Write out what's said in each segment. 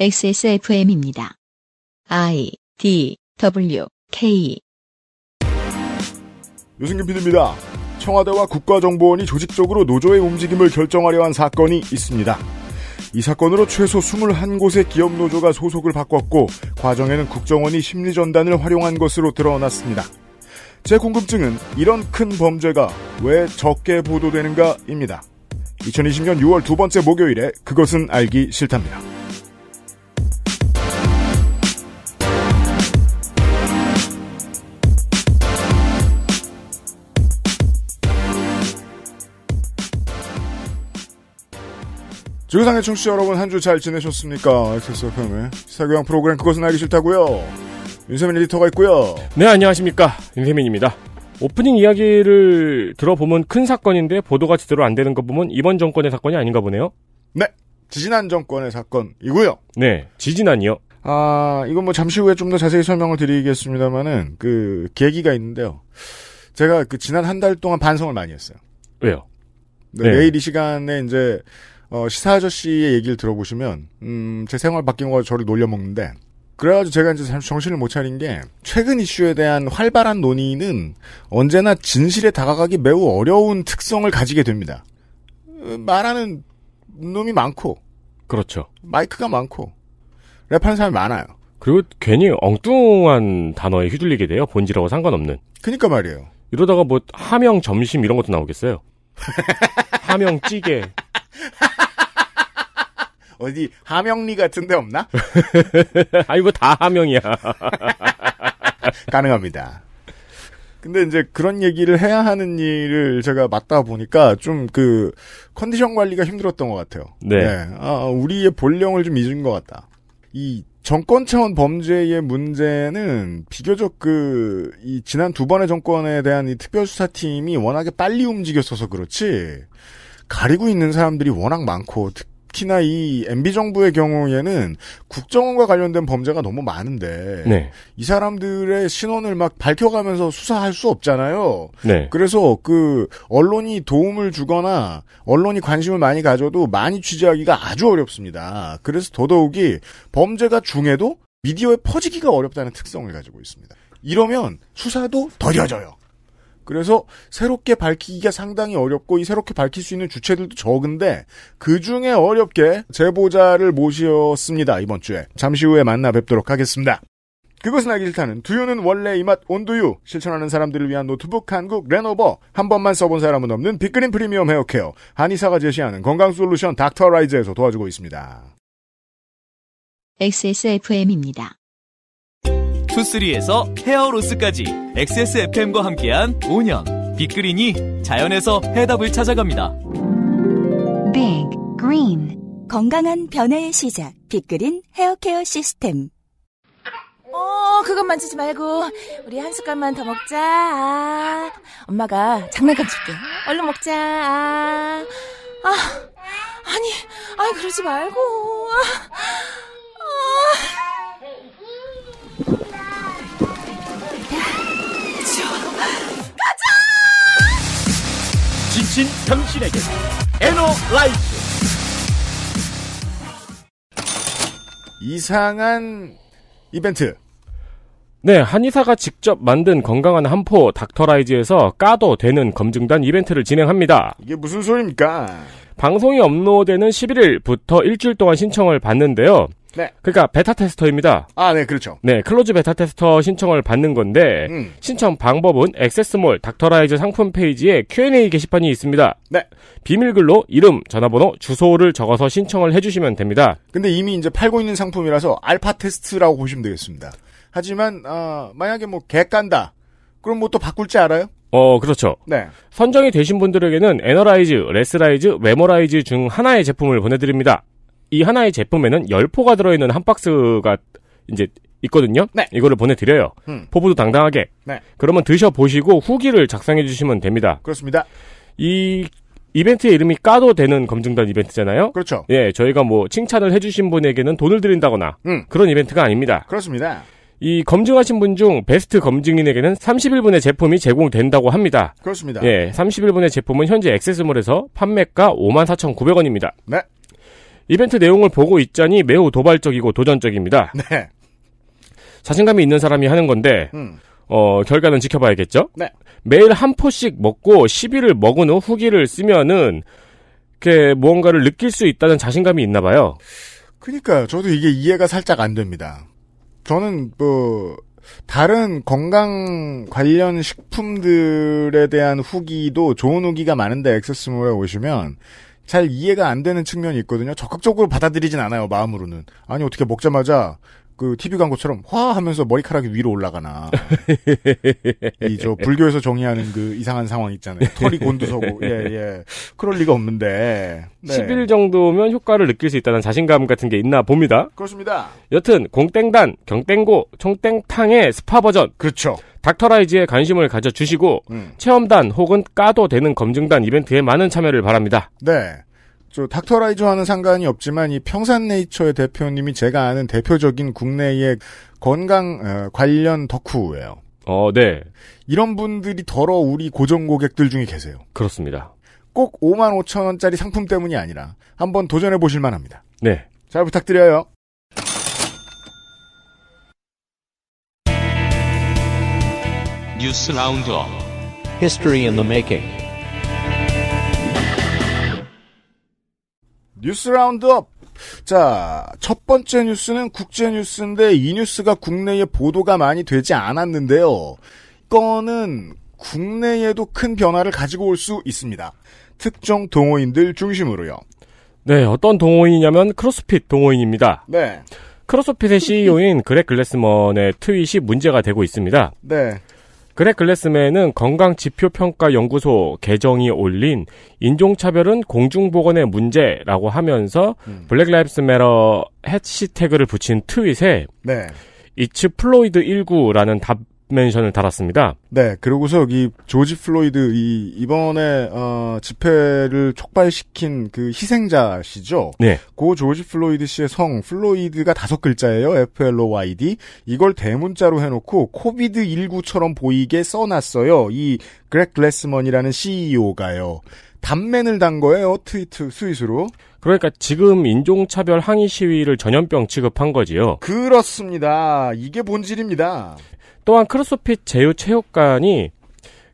XSFM입니다. I D W K 유승균 PD입니다. 청와대와 국가정보원이 조직적으로 노조의 움직임을 결정하려 한 사건이 있습니다. 이 사건으로 최소 21곳의 기업 노조가 소속을 바꿨고 과정에는 국정원이 심리전단을 활용한 것으로 드러났습니다. 제 궁금증은 이런 큰 범죄가 왜 적게 보도되는가입니다. 2020년 6월 두 번째 목요일에 그것은 알기 싫답니다. 지구상의 청취자 여러분 한 주 잘 지내셨습니까? XSFM의 시사교양 프로그램 그것은 알기 싫다고요. 윤세민 에디터가 있고요. 네 안녕하십니까 윤세민입니다. 오프닝 이야기를 들어보면 큰 사건인데 보도가 제대로 안 되는 거 보면 이번 정권의 사건이 아닌가 보네요. 네지진난 정권의 사건이고요. 네지진난이요아 이건 뭐 잠시 후에 좀 더 자세히 설명을 드리겠습니다만은 그 계기가 있는데요. 제가 그 지난 한 달 동안 반성을 많이 했어요. 왜요? 네. 네. 내일 이 시간에 이제 어, 시사 아저씨의 얘기를 들어보시면 음, 제 생활 바뀐 거 저를 놀려먹는데 그래가지고 제가 이제 정신을 못 차린 게 최근 이슈에 대한 활발한 논의는 언제나 진실에 다가가기 매우 어려운 특성을 가지게 됩니다. 어, 말하는 놈이 많고 그렇죠. 마이크가 많고 랩하는 사람이 많아요. 그리고 괜히 엉뚱한 단어에 휘둘리게 돼요. 본질하고 상관없는. 그니까 말이에요. 이러다가 뭐 하명 점심 이런 것도 나오겠어요. 하명 찌개. 어디 하명리 같은 데 없나? 아이고다 하명이야. 가능합니다. 근데 이제 그런 얘기를 해야 하는 일을 제가 맡다 보니까 좀 그 컨디션 관리가 힘들었던 것 같아요. 네. 네. 아, 우리의 본령을 좀 잊은 것 같다. 이 정권 차원 범죄의 문제는 비교적 그 이 지난 두 번의 정권에 대한 이 특별수사팀이 워낙에 빨리 움직였어서 그렇지 가리고 있는 사람들이 워낙 많고 특, 특히나 이 MB 정부의 경우에는 국정원과 관련된 범죄가 너무 많은데 네. 이 사람들의 신원을 막 밝혀가면서 수사할 수 없잖아요. 네. 그래서 그 언론이 도움을 주거나 언론이 관심을 많이 가져도 많이 취재하기가 아주 어렵습니다. 그래서 더더욱이 범죄가 중에도 미디어에 퍼지기가 어렵다는 특성을 가지고 있습니다. 이러면 수사도 더뎌져요. 그래서 새롭게 밝히기가 상당히 어렵고 이 새롭게 밝힐 수 있는 주체들도 적은데 그 중에 어렵게 제보자를 모시었습니다 이번 주에 잠시 후에 만나 뵙도록 하겠습니다. 그것은 알기 싫다는 두유는 원래 이맛 온두유 실천하는 사람들을 위한 노트북 한국 레노버 한 번만 써본 사람은 없는 빅그린 프리미엄 헤어케어 한의사가 제시하는 건강 솔루션 닥터라이즈에서 도와주고 있습니다. XSFM입니다. 투쓰리에서 헤어로스까지 XSFM과 함께한 5년 빅그린이 자연에서 해답을 찾아갑니다. Big Green 건강한 변화의 시작 빅그린 헤어케어 시스템 어 그것 만지지 말고 우리 한 숟갈만 더 먹자 아, 엄마가 장난감 줄게 얼른 먹자 아, 아 아니 아 그러지 말고 아, 아. 가자! 지친 당신에게 에너라이트 이상한 이벤트 네, 한의사가 직접 만든 건강한 한포 닥터라이즈에서 까도 되는 검증단 이벤트를 진행합니다. 이게 무슨 소리입니까? 방송이 업로드되는 11일부터 일주일 동안 신청을 받는데요. 네. 그러니까 베타 테스터입니다. 아, 네, 그렇죠. 네, 클로즈 베타 테스터 신청을 받는 건데 음. 신청 방법은 액세스몰 닥터라이즈 상품 페이지에 Q&A 게시판이 있습니다. 네. 비밀글로 이름, 전화번호, 주소를 적어서 신청을 해주시면 됩니다. 근데 이미 이제 팔고 있는 상품이라서 알파 테스트라고 보시면 되겠습니다. 하지만 어, 만약에 뭐 객간다, 그럼 뭐 또 바꿀지 알아요? 어, 그렇죠. 네. 선정이 되신 분들에게는 에너라이즈, 레스라이즈, 메모라이즈 중 하나의 제품을 보내드립니다. 이 하나의 제품에는 열포가 들어있는 한 박스가 이제 있거든요. 네. 이거를 보내드려요. 음. 포부도 당당하게. 네. 그러면 드셔보시고 후기를 작성해 주시면 됩니다. 그렇습니다. 이 이벤트의 이름이 까도 되는 검증단 이벤트잖아요. 그렇죠. 예, 저희가 뭐 칭찬을 해주신 분에게는 돈을 드린다거나 음. 그런 이벤트가 아닙니다. 그렇습니다. 이 검증하신 분 중 베스트 검증인에게는 31분의 제품이 제공된다고 합니다. 그렇습니다. 예, 31분의 제품은 현재 액세스몰에서 판매가 54,900원입니다. 네. 이벤트 내용을 보고 있자니 매우 도발적이고 도전적입니다. 네. 자신감이 있는 사람이 하는 건데 음. 어, 결과는 지켜봐야겠죠? 네. 매일 한 포씩 먹고 10일을 먹은 후 후기를 쓰면은 이렇게 무언가를 느낄 수 있다는 자신감이 있나 봐요. 그니까요. 저도 이게 이해가 살짝 안 됩니다. 저는 뭐 다른 건강 관련 식품들에 대한 후기도 좋은 후기가 많은데 액세스몰에 오시면 잘 이해가 안 되는 측면이 있거든요. 적극적으로 받아들이진 않아요, 마음으로는. 아니, 어떻게 먹자마자, 그, TV 광고처럼, 화! 하면서 머리카락이 위로 올라가나. 이, 저, 불교에서 정의하는 그 이상한 상황 있잖아요. 털이 곤두서고, 예, 예. 그럴 리가 없는데. 네. 10일 정도면 효과를 느낄 수 있다는 자신감 같은 게 있나 봅니다. 그렇습니다. 여튼, 공땡단, 경땡고, 총땡탕의 스파 버전. 그렇죠. 닥터라이즈에 관심을 가져주시고 음. 체험단 혹은 까도 되는 검증단 이벤트에 많은 참여를 바랍니다. 네. 저 닥터라이즈와는 상관이 없지만 이 평산네이처의 대표님이 제가 아는 대표적인 국내의 건강 어, 관련 덕후예요. 어, 네. 이런 분들이 더러 우리 고정 고객들 중에 계세요. 그렇습니다. 꼭 5만 5천 원짜리 상품 때문이 아니라 한번 도전해 보실 만합니다. 네. 잘 부탁드려요. 뉴스 라운드업 History in 뉴스 라운드업 자, 첫 번째 뉴스는 국제 뉴스인데 이 뉴스가 국내에 보도가 많이 되지 않았는데요. 이거는 국내에도 큰 변화를 가지고 올 수 있습니다. 특정 동호인들 중심으로요. 네, 어떤 동호인이냐면 크로스핏 동호인입니다. 네. 크로스핏의 CEO인 그렉 글래스먼의 트윗이 문제가 되고 있습니다. 네. 그래 글래스맨은 건강지표평가연구소 개정이 올린 인종차별은 공중보건의 문제라고 하면서 음. 블랙 라이브스 메러 해시태그를 붙인 트윗에 네. 이츠 플로이드 19라는 답 맨션을 달았습니다. 네, 그리고서이 조지 플로이드 이 이번에 어, 집회를 촉발시킨 그 희생자시죠. 네. 고 조지 플로이드 씨의 성 플로이드가 다섯 글자예요. F L O Y D 이걸 대문자로 해놓고 코비드 19처럼 보이게 써놨어요. 이 그렉 글래스먼이라는 CEO가요. 단맨을 단 거예요. 트위트 스윗으로. 그러니까 지금 인종차별 항의 시위를 전염병 취급한 거지요. 그렇습니다. 이게 본질입니다. 또한 크로스핏 제휴체육관이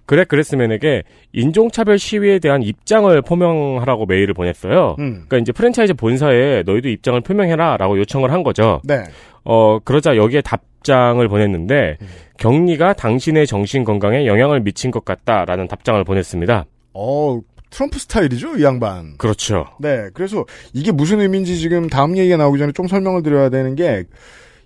그래 그랬으면에게 인종차별 시위에 대한 입장을 표명하라고 메일을 보냈어요. 음. 그러니까 이제 프랜차이즈 본사에 너희도 입장을 표명해라라고 요청을 한 거죠. 네. 어 그러자 여기에 답장을 보냈는데 음. 격리가 당신의 정신 건강에 영향을 미친 것 같다라는 답장을 보냈습니다. 어 트럼프 스타일이죠, 이 양반. 그렇죠. 네, 그래서 이게 무슨 의미인지 지금 다음 얘기가 나오기 전에 좀 설명을 드려야 되는 게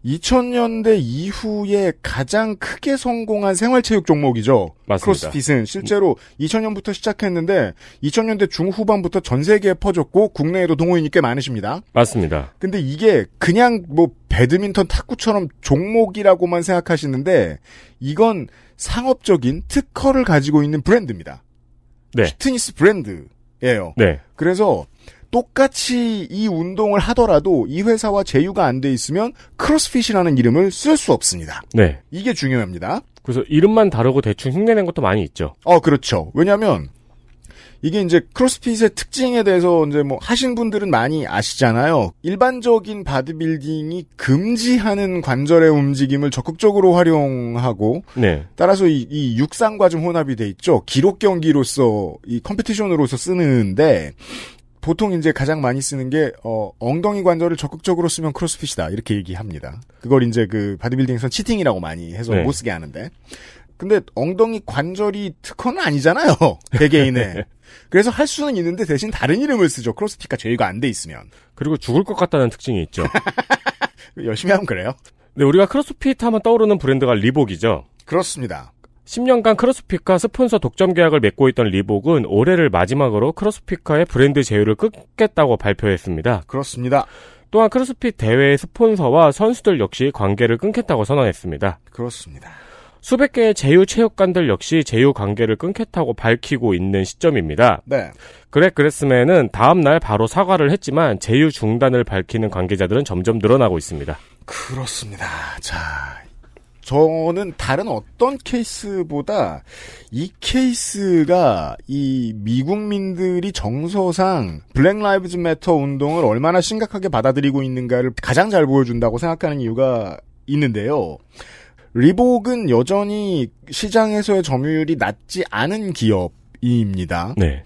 2000년대 이후에 가장 크게 성공한 생활체육 종목이죠. 맞습니다. 크로스핏은 실제로 2000년부터 시작했는데 2000년대 중후반부터 전 세계에 퍼졌고 국내에도 동호인이 꽤 많으십니다. 맞습니다. 근데 이게 그냥 뭐 배드민턴 탁구처럼 종목이라고만 생각하시는데 이건 상업적인 특허를 가지고 있는 브랜드입니다. 네. 피트니스 브랜드예요. 네. 그래서 똑같이 이 운동을 하더라도 이 회사와 제휴가 안 돼 있으면 크로스핏이라는 이름을 쓸 수 없습니다. 네. 이게 중요합니다. 그래서 이름만 다르고 대충 흉내낸 것도 많이 있죠. 어, 그렇죠. 왜냐하면 이게 이제 크로스핏의 특징에 대해서 이제 뭐 하신 분들은 많이 아시잖아요. 일반적인 바디빌딩이 금지하는 관절의 움직임을 적극적으로 활용하고 네. 따라서 이, 이 육상과 좀 혼합이 돼 있죠. 기록 경기로서 이 컴피티션으로서 쓰는데 보통 이제 가장 많이 쓰는 게 어, 엉덩이 관절을 적극적으로 쓰면 크로스핏이다 이렇게 얘기합니다. 그걸 이제 그 바디빌딩에선 치팅이라고 많이 해서 네. 못 쓰게 하는데 근데 엉덩이 관절이 특허는 아니잖아요. 개개인의. 그래서 할 수는 있는데 대신 다른 이름을 쓰죠. 크로스피과 제의가 안 돼 있으면. 그리고 죽을 것 같다는 특징이 있죠. 열심히 하면 그래요. 네, 우리가 크로스핏 하면 떠오르는 브랜드가 리복이죠. 그렇습니다. 10년간 크로스핏과 스폰서 독점 계약을 맺고 있던 리복은 올해를 마지막으로 크로스핏과의 브랜드 제휴를 끊겠다고 발표했습니다. 그렇습니다. 또한 크로스핏 대회의 스폰서와 선수들 역시 관계를 끊겠다고 선언했습니다. 그렇습니다. 수백 개의 제휴 체육관들 역시 제휴 관계를 끊겠다고 밝히고 있는 시점입니다. 네. 그래 그랬음에는 다음 날 바로 사과를 했지만 제휴 중단을 밝히는 관계자들은 점점 늘어나고 있습니다. 그렇습니다. 자, 저는 다른 어떤 케이스보다 이 케이스가 이 미국민들이 정서상 블랙 라이브즈 매터 운동을 얼마나 심각하게 받아들이고 있는가를 가장 잘 보여준다고 생각하는 이유가 있는데요. 리복은 여전히 시장에서의 점유율이 낮지 않은 기업입니다. 네.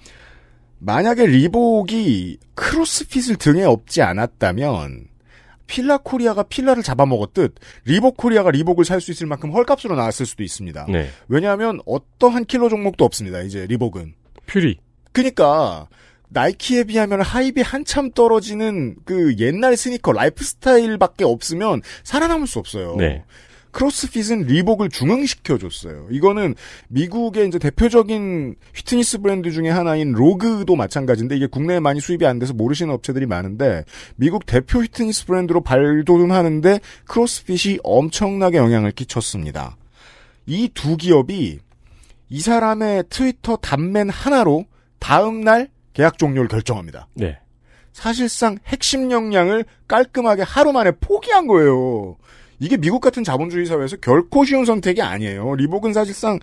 만약에 리복이 크로스핏을 등에 업지 않았다면 필라 코리아가 필라를 잡아먹었듯 리복 코리아가 리복을 살 수 있을 만큼 헐값으로 나왔을 수도 있습니다. 네. 왜냐하면 어떠한 킬러 종목도 없습니다. 이제 리복은 퓨리. 그러니까 나이키에 비하면 하입이 한참 떨어지는 그 옛날 스니커 라이프스타일밖에 없으면 살아남을 수 없어요. 네. 크로스핏은 리복을 중흥시켜줬어요. 이거는 미국의 이제 대표적인 휘트니스 브랜드 중의 하나인 로그도 마찬가지인데 이게 국내에 많이 수입이 안 돼서 모르시는 업체들이 많은데 미국 대표 휘트니스 브랜드로 발돋움하는데 크로스핏이 엄청나게 영향을 끼쳤습니다. 이 두 기업이 이 사람의 트위터 단맨 하나로 다음 날 계약 종료를 결정합니다. 네. 사실상 핵심 역량을 깔끔하게 하루 만에 포기한 거예요. 이게 미국 같은 자본주의 사회에서 결코 쉬운 선택이 아니에요. 리복은 사실상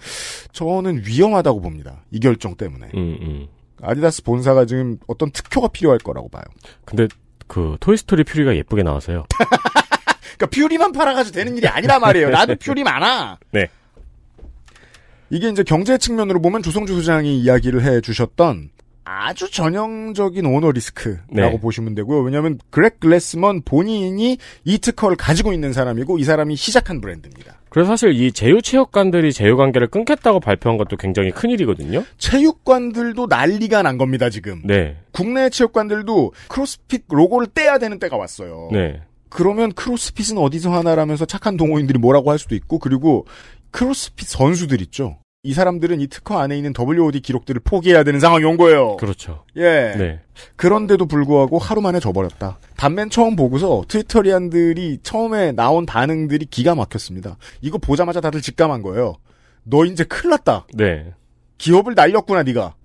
저는 위험하다고 봅니다. 이 결정 때문에. 음, 음. 아디다스 본사가 지금 어떤 특효가 필요할 거라고 봐요. 근데 그 토이스토리 퓨리가 예쁘게 나와서요. 그러니까 퓨리만 팔아가지고 되는 일이 아니란 말이에요. 나도 퓨리 많아. 네. 이게 이제 경제 측면으로 보면 조성주 소장이 이야기를 해 주셨던 아주 전형적인 오너 리스크라고 네. 보시면 되고요. 왜냐하면 그렉 글래스먼 본인이 이 특허를 가지고 있는 사람이고 이 사람이 시작한 브랜드입니다. 그래서 사실 이 제휴체육관들이 제휴관계를 끊겠다고 발표한 것도 굉장히 큰일이거든요. 체육관들도 난리가 난 겁니다 지금. 네. 국내 체육관들도 크로스핏 로고를 떼야 되는 때가 왔어요. 네. 그러면 크로스핏은 어디서 하나라면서 착한 동호인들이 뭐라고 할 수도 있고 그리고 크로스핏 선수들 있죠. 이 사람들은 이 특허 안에 있는 WOD 기록들을 포기해야 되는 상황이 온 거예요. 그렇죠. 예. 네. 그런데도 불구하고 하루 만에 져버렸다. 단맨 처음 보고서 트위터리안들이 처음에 나온 반응들이 기가 막혔습니다. 이거 보자마자 다들 직감한 거예요. 너 이제 큰일 났다. 네. 기업을 날렸구나 네가.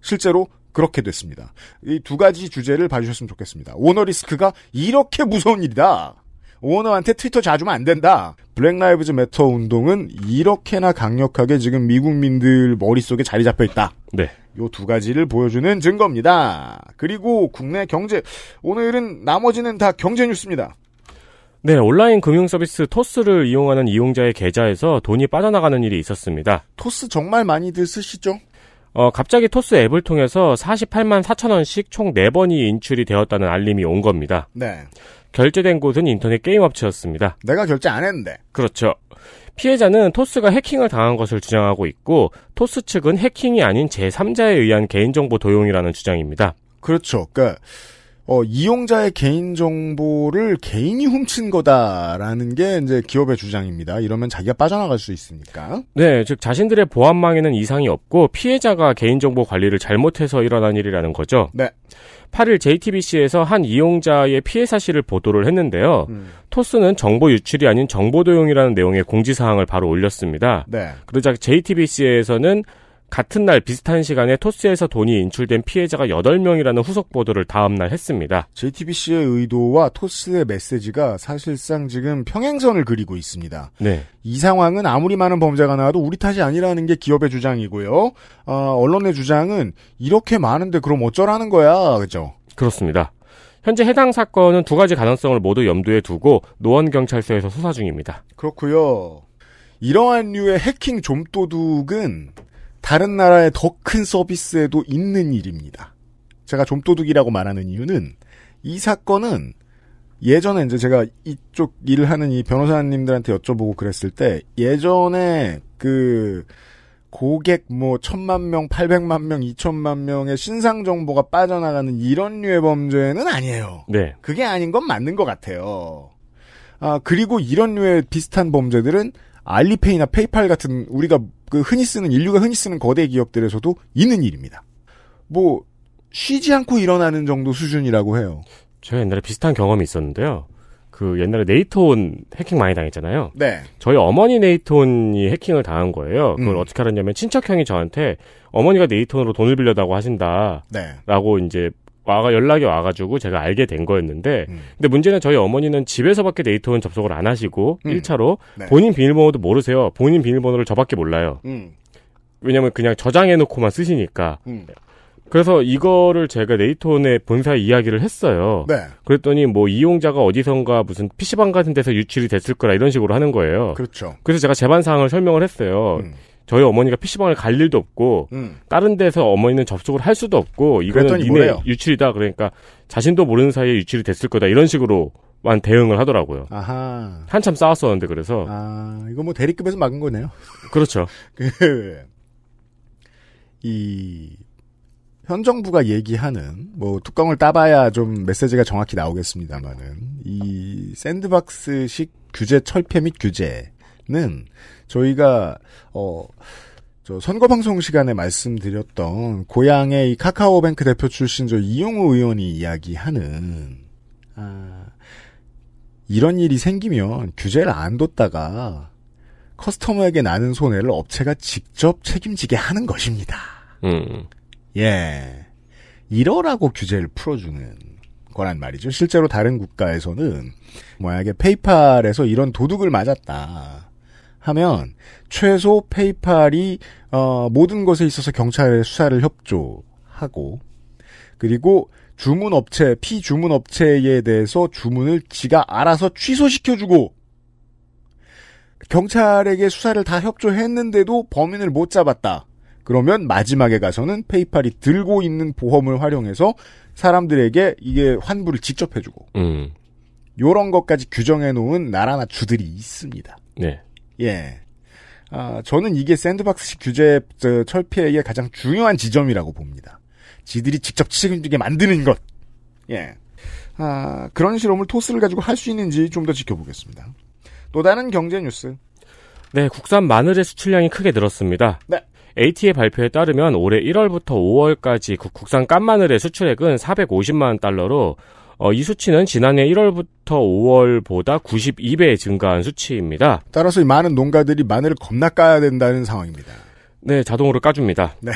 실제로 그렇게 됐습니다. 이 두 가지 주제를 봐주셨으면 좋겠습니다. 오너리스크가 이렇게 무서운 일이다. 오너한테 트위터 자주면 안 된다. 블랙 라이브즈 매터 운동은 이렇게나 강력하게 지금 미국민들 머릿속에 자리 잡혀 있다. 네. 요 두 가지를 보여주는 증거입니다. 그리고 국내 경제 오늘은 나머지는 다 경제 뉴스입니다. 네, 온라인 금융 서비스 토스를 이용하는 이용자의 계좌에서 돈이 빠져나가는 일이 있었습니다. 토스 정말 많이들 쓰시죠? 어, 갑자기 토스 앱을 통해서 48만 4천 원씩 총 4번이 인출이 되었다는 알림이 온 겁니다. 네. 결제된 곳은 인터넷 게임 업체였습니다. 내가 결제 안 했는데. 그렇죠. 피해자는 토스가 해킹을 당한 것을 주장하고 있고 토스 측은 해킹이 아닌 제3자에 의한 개인정보 도용이라는 주장입니다. 그렇죠. 그러니까 어, 이용자의 개인정보를 개인이 훔친 거다라는 게 이제 기업의 주장입니다. 이러면 자기가 빠져나갈 수있습니까 네, 즉 자신들의 보안망에는 이상이 없고 피해자가 개인정보 관리를 잘못해서 일어난 일이라는 거죠. 네. 8일 JTBC에서 한 이용자의 피해 사실을 보도를 했는데요. 음. 토스는 정보 유출이 아닌 정보 도용이라는 내용의 공지사항을 바로 올렸습니다. 네. 그러자 JTBC에서는 같은 날 비슷한 시간에 토스에서 돈이 인출된 피해자가 8명이라는 후속 보도를 다음 날 했습니다. JTBC의 의도와 토스의 메시지가 사실상 지금 평행선을 그리고 있습니다. 네. 이 상황은 아무리 많은 범죄가 나와도 우리 탓이 아니라는 게 기업의 주장이고요. 어, 언론의 주장은 이렇게 많은데 그럼 어쩌라는 거야. 그죠? 그렇습니다. 현재 해당 사건은 두 가지 가능성을 모두 염두에 두고 노원경찰서에서 수사 중입니다. 그렇고요. 이러한 류의 해킹 좀도둑은 다른 나라의 더 큰 서비스에도 있는 일입니다. 제가 좀도둑이라고 말하는 이유는 이 사건은 예전에 이제 제가 이쪽 일을 하는 이 변호사님들한테 여쭤보고 그랬을 때 예전에 그 고객 뭐 천만 명, 팔백만 명, 이천만 명의 신상 정보가 빠져나가는 이런 류의 범죄는 아니에요. 네. 그게 아닌 건 맞는 것 같아요. 아 그리고 이런 류의 비슷한 범죄들은 알리페이나 페이팔 같은 우리가 그 흔히 쓰는 인류가 흔히 쓰는 거대 기업들에서도 있는 일입니다. 뭐 쉬지 않고 일어나는 정도 수준이라고 해요. 제가 옛날에 비슷한 경험이 있었는데요. 그 옛날에 네이트온 해킹 많이 당했잖아요. 네. 저희 어머니 네이트온이 해킹을 당한 거예요. 그걸 음. 어떻게 알았냐면 친척 형이 저한테 어머니가 네이트온으로 돈을 빌려다고 하신다. 네. 라고 이제 와가 연락이 와가지고 제가 알게 된 거였는데 음. 근데 문제는 저희 어머니는 집에서밖에 네이트온 접속을 안 하시고 음. 1차로 네. 본인 비밀번호도 모르세요. 본인 비밀번호를 저밖에 몰라요. 음. 왜냐면 그냥 저장해놓고만 쓰시니까. 음. 그래서 이거를 제가 네이트온의 본사 에 이야기를 했어요. 네. 그랬더니 뭐 이용자가 어디선가 무슨 PC방 같은 데서 유출이 됐을 거라 이런 식으로 하는 거예요. 그렇죠. 그래서 제가 제반 사항을 설명을 했어요. 음. 저희 어머니가 PC방을 갈 일도 없고 음. 다른 데서 어머니는 접속을 할 수도 없고 이거는 니네 뭐래요? 유출이다 그러니까 자신도 모르는 사이에 유출이 됐을 거다 이런 식으로만 대응을 하더라고요. 아하. 한참 싸웠었는데 그래서 아 이거 뭐 대리급에서 막은 거네요. 그렇죠. 그이 현 정부가 얘기하는 뭐 뚜껑을 따봐야 좀 메시지가 정확히 나오겠습니다만은 이 샌드박스식 규제 철폐 및 규제 는 저희가 어. 저 선거 방송 시간에 말씀드렸던 고향의 이 카카오뱅크 대표 출신 저 이용우 의원이 이야기하는 아 이런 일이 생기면 규제를 안 뒀다가 커스터머에게 나는 손해를 업체가 직접 책임지게 하는 것입니다. 음. 예. 이러라고 규제를 풀어주는 거란 말이죠. 실제로 다른 국가에서는 만약에 페이팔에서 이런 도둑을 맞았다. 하면 최소 페이팔이 어, 모든 것에 있어서 경찰의 수사를 협조하고 그리고 주문 업체 피주문 업체에 대해서 주문을 지가 알아서 취소시켜주고 경찰에게 수사를 다 협조했는데도 범인을 못 잡았다. 그러면 마지막에 가서는 페이팔이 들고 있는 보험을 활용해서 사람들에게 이게 환불을 직접 해주고 음. 요런 것까지 규정해 놓은 나라나 주들이 있습니다. 네. 예. 아, 저는 이게 샌드박스식 규제 철폐의 가장 중요한 지점이라고 봅니다. 지들이 직접 책임지게 만드는 것. 예. 아, 그런 실험을 토스를 가지고 할 수 있는지 좀 더 지켜보겠습니다. 또 다른 경제 뉴스. 네, 국산 마늘의 수출량이 크게 늘었습니다. 네. AT의 발표에 따르면 올해 1월부터 5월까지 국산 깐마늘의 수출액은 450만 달러로 어, 이 수치는 지난해 1월부터 5월보다 92배 증가한 수치입니다. 따라서 많은 농가들이 마늘을 겁나 까야 된다는 상황입니다. 네, 자동으로 까줍니다. 네.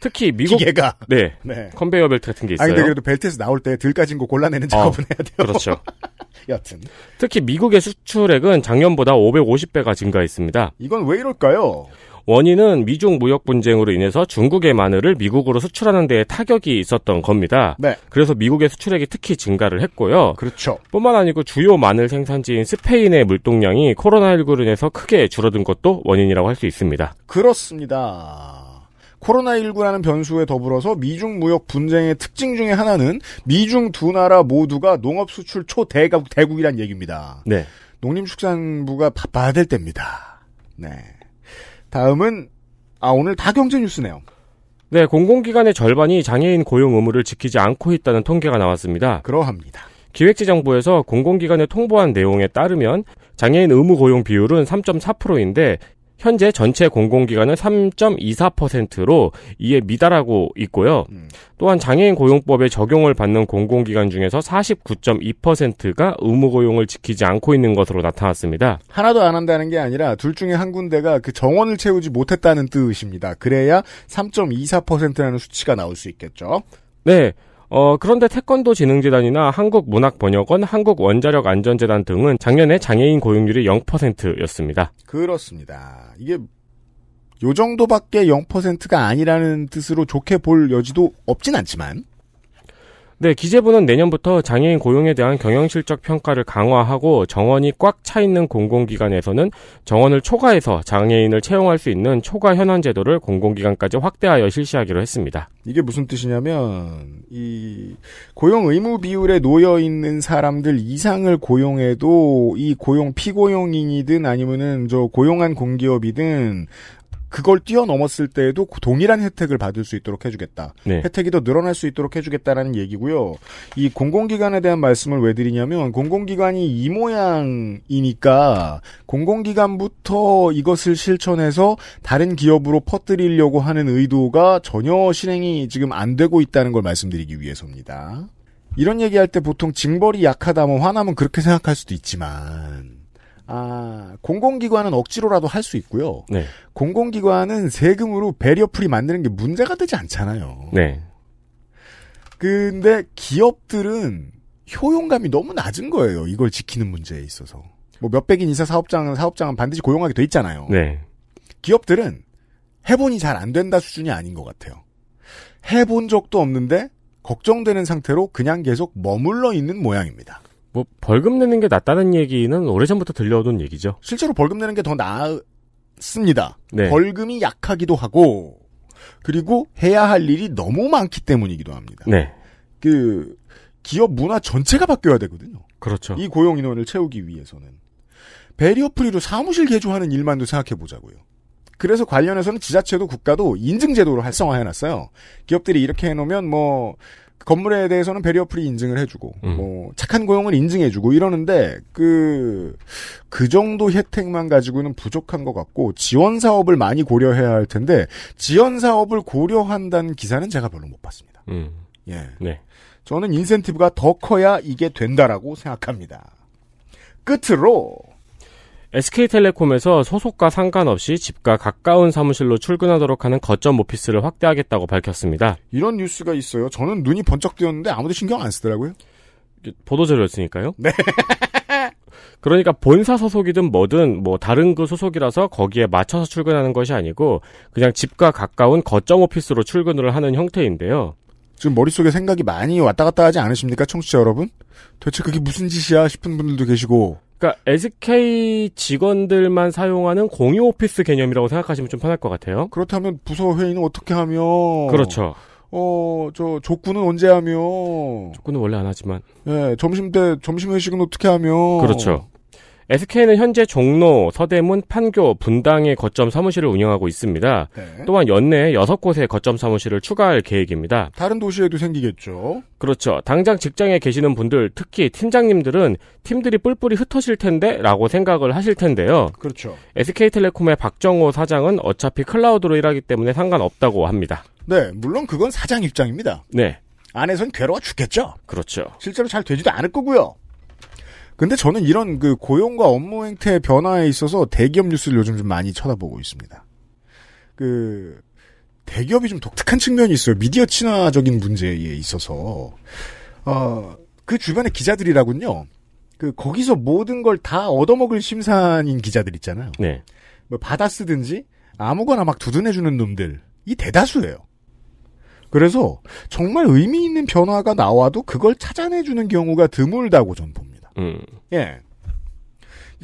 특히 미국 기계가 네, 네. 컨베이어 벨트 같은 게 있어요. 아 근데 그래도 벨트에서 나올 때들 까진 거 골라내는 어, 작업은 어, 해야 돼요. 그렇죠. 여튼 특히 미국의 수출액은 작년보다 550배가 증가했습니다. 이건 왜 이럴까요? 원인은 미중 무역 분쟁으로 인해서 중국의 마늘을 미국으로 수출하는 데에 타격이 있었던 겁니다. 네. 그래서 미국의 수출액이 특히 증가를 했고요. 그렇죠. 뿐만 아니고 주요 마늘 생산지인 스페인의 물동량이 코로나19로 인해서 크게 줄어든 것도 원인이라고 할 수 있습니다. 그렇습니다. 코로나19라는 변수에 더불어서 미중 무역 분쟁의 특징 중의 하나는 미중 두 나라 모두가 농업 수출 초대국이란 얘기입니다. 네. 농림축산부가 바빠야 될 때입니다. 네. 다음은 아 오늘 다 경제 뉴스네요. 네, 공공기관의 절반이 장애인 고용 의무를 지키지 않고 있다는 통계가 나왔습니다. 그러합니다. 기획재정부에서 공공기관에 통보한 내용에 따르면 장애인 의무 고용 비율은 3.4%인데 현재 전체 공공기관은 3.24%로 이에 미달하고 있고요. 음. 또한 장애인 고용법에 적용을 받는 공공기관 중에서 49.2%가 의무 고용을 지키지 않고 있는 것으로 나타났습니다. 하나도 안 한다는 게 아니라 둘 중에 한 군데가 그 정원을 채우지 못했다는 뜻입니다. 그래야 3.24%라는 수치가 나올 수 있겠죠. 네. 어, 그런데 태권도 진흥재단이나 한국문학번역원, 한국원자력안전재단 등은 작년에 장애인 고용률이 0%였습니다. 그렇습니다. 이게 요 정도밖에 0%가 아니라는 뜻으로 좋게 볼 여지도 없진 않지만 네, 기재부는 내년부터 장애인 고용에 대한 경영실적 평가를 강화하고 정원이 꽉 차 있는 공공기관에서는 정원을 초과해서 장애인을 채용할 수 있는 초과 현황 제도를 공공기관까지 확대하여 실시하기로 했습니다. 이게 무슨 뜻이냐면 이 고용 의무 비율에 놓여 있는 사람들 이상을 고용해도 이 고용 피고용인이든 아니면은 저 고용한 공기업이든 그걸 뛰어넘었을 때에도 동일한 혜택을 받을 수 있도록 해주겠다. 네. 혜택이 더 늘어날 수 있도록 해주겠다라는 얘기고요. 이 공공기관에 대한 말씀을 왜 드리냐면 공공기관이 이 모양이니까 공공기관부터 이것을 실천해서 다른 기업으로 퍼뜨리려고 하는 의도가 전혀 실행이 지금 안 되고 있다는 걸 말씀드리기 위해서입니다. 이런 얘기할 때 보통 징벌이 약하다 뭐 화나면 그렇게 생각할 수도 있지만 아, 공공기관은 억지로라도 할 수 있고요. 네. 공공기관은 세금으로 배리어프리 만드는 게 문제가 되지 않잖아요. 네. 근데 기업들은 효용감이 너무 낮은 거예요. 이걸 지키는 문제에 있어서. 뭐 몇백인 이사 사업장은 사업장은 반드시 고용하게 돼 있잖아요. 네. 기업들은 해본이잘 안 된다 수준이 아닌 것 같아요. 해본 적도 없는데 걱정되는 상태로 그냥 계속 머물러 있는 모양입니다. 뭐 벌금 내는 게 낫다는 얘기는 오래전부터 들려오던 얘기죠. 실제로 벌금 내는 게 더 나습니다. 네. 벌금이 약하기도 하고 그리고 해야 할 일이 너무 많기 때문이기도 합니다. 네. 그 기업 문화 전체가 바뀌어야 되거든요. 그렇죠. 이 고용 인원을 채우기 위해서는 배리어 프리로 사무실 개조하는 일만도 생각해 보자고요. 그래서 관련해서는 지자체도 국가도 인증제도를 활성화해놨어요. 기업들이 이렇게 해놓으면 뭐 건물에 대해서는 베리어프리 인증을 해주고 음. 뭐 착한 고용을 인증해주고 이러는데 그그 그 정도 혜택만 가지고는 부족한 것 같고 지원 사업을 많이 고려해야 할 텐데 지원 사업을 고려한다는 기사는 제가 별로 못 봤습니다. 음. 예, 네. 저는 인센티브가 더 커야 이게 된다라고 생각합니다. 끝으로 SK텔레콤에서 소속과 상관없이 집과 가까운 사무실로 출근하도록 하는 거점 오피스를 확대하겠다고 밝혔습니다. 이런 뉴스가 있어요. 저는 눈이 번쩍 뜨였는데 아무도 신경 안 쓰더라고요. 보도자료였으니까요. 네. 그러니까 본사 소속이든 뭐든 뭐 다른 그 소속이라서 거기에 맞춰서 출근하는 것이 아니고 그냥 집과 가까운 거점 오피스로 출근을 하는 형태인데요. 지금 머릿속에 생각이 많이 왔다 갔다 하지 않으십니까, 청취자 여러분? 대체 그게 무슨 짓이야 싶은 분들도 계시고 그러니까 SK 직원들만 사용하는 공유 오피스 개념이라고 생각하시면 좀 편할 것 같아요. 그렇다면 부서 회의는 어떻게 하며? 그렇죠. 어, 저 족구는 언제 하며? 족구는 원래 안 하지만. 예, 점심 때 점심 회식은 어떻게 하며? 그렇죠. SK는 현재 종로, 서대문, 판교, 분당의 거점 사무실을 운영하고 있습니다. 네. 또한 연내에 6곳의 거점 사무실을 추가할 계획입니다. 다른 도시에도 생기겠죠. 그렇죠. 당장 직장에 계시는 분들, 특히 팀장님들은 팀들이 뿔뿔이 흩어질 텐데 라고 생각을 하실 텐데요. 그렇죠. SK텔레콤의 박정호 사장은 어차피 클라우드로 일하기 때문에 상관없다고 합니다. 네, 물론 그건 사장 입장입니다. 네. 안에선 괴로워 죽겠죠. 그렇죠. 실제로 잘 되지도 않을 거고요. 근데 저는 이런 그 고용과 업무 행태의 변화에 있어서 대기업 뉴스를 요즘 좀 많이 쳐다보고 있습니다. 그 대기업이 좀 독특한 측면이 있어요. 미디어 친화적인 문제에 있어서 어, 그 주변의 기자들이라군요. 그 거기서 모든 걸 다 얻어먹을 심산인 기자들 있잖아요. 네. 뭐 받아 쓰든지 아무거나 막 두둔해주는 놈들 이 대다수예요. 그래서 정말 의미 있는 변화가 나와도 그걸 찾아내주는 경우가 드물다고 전 봅니다. 음. 예.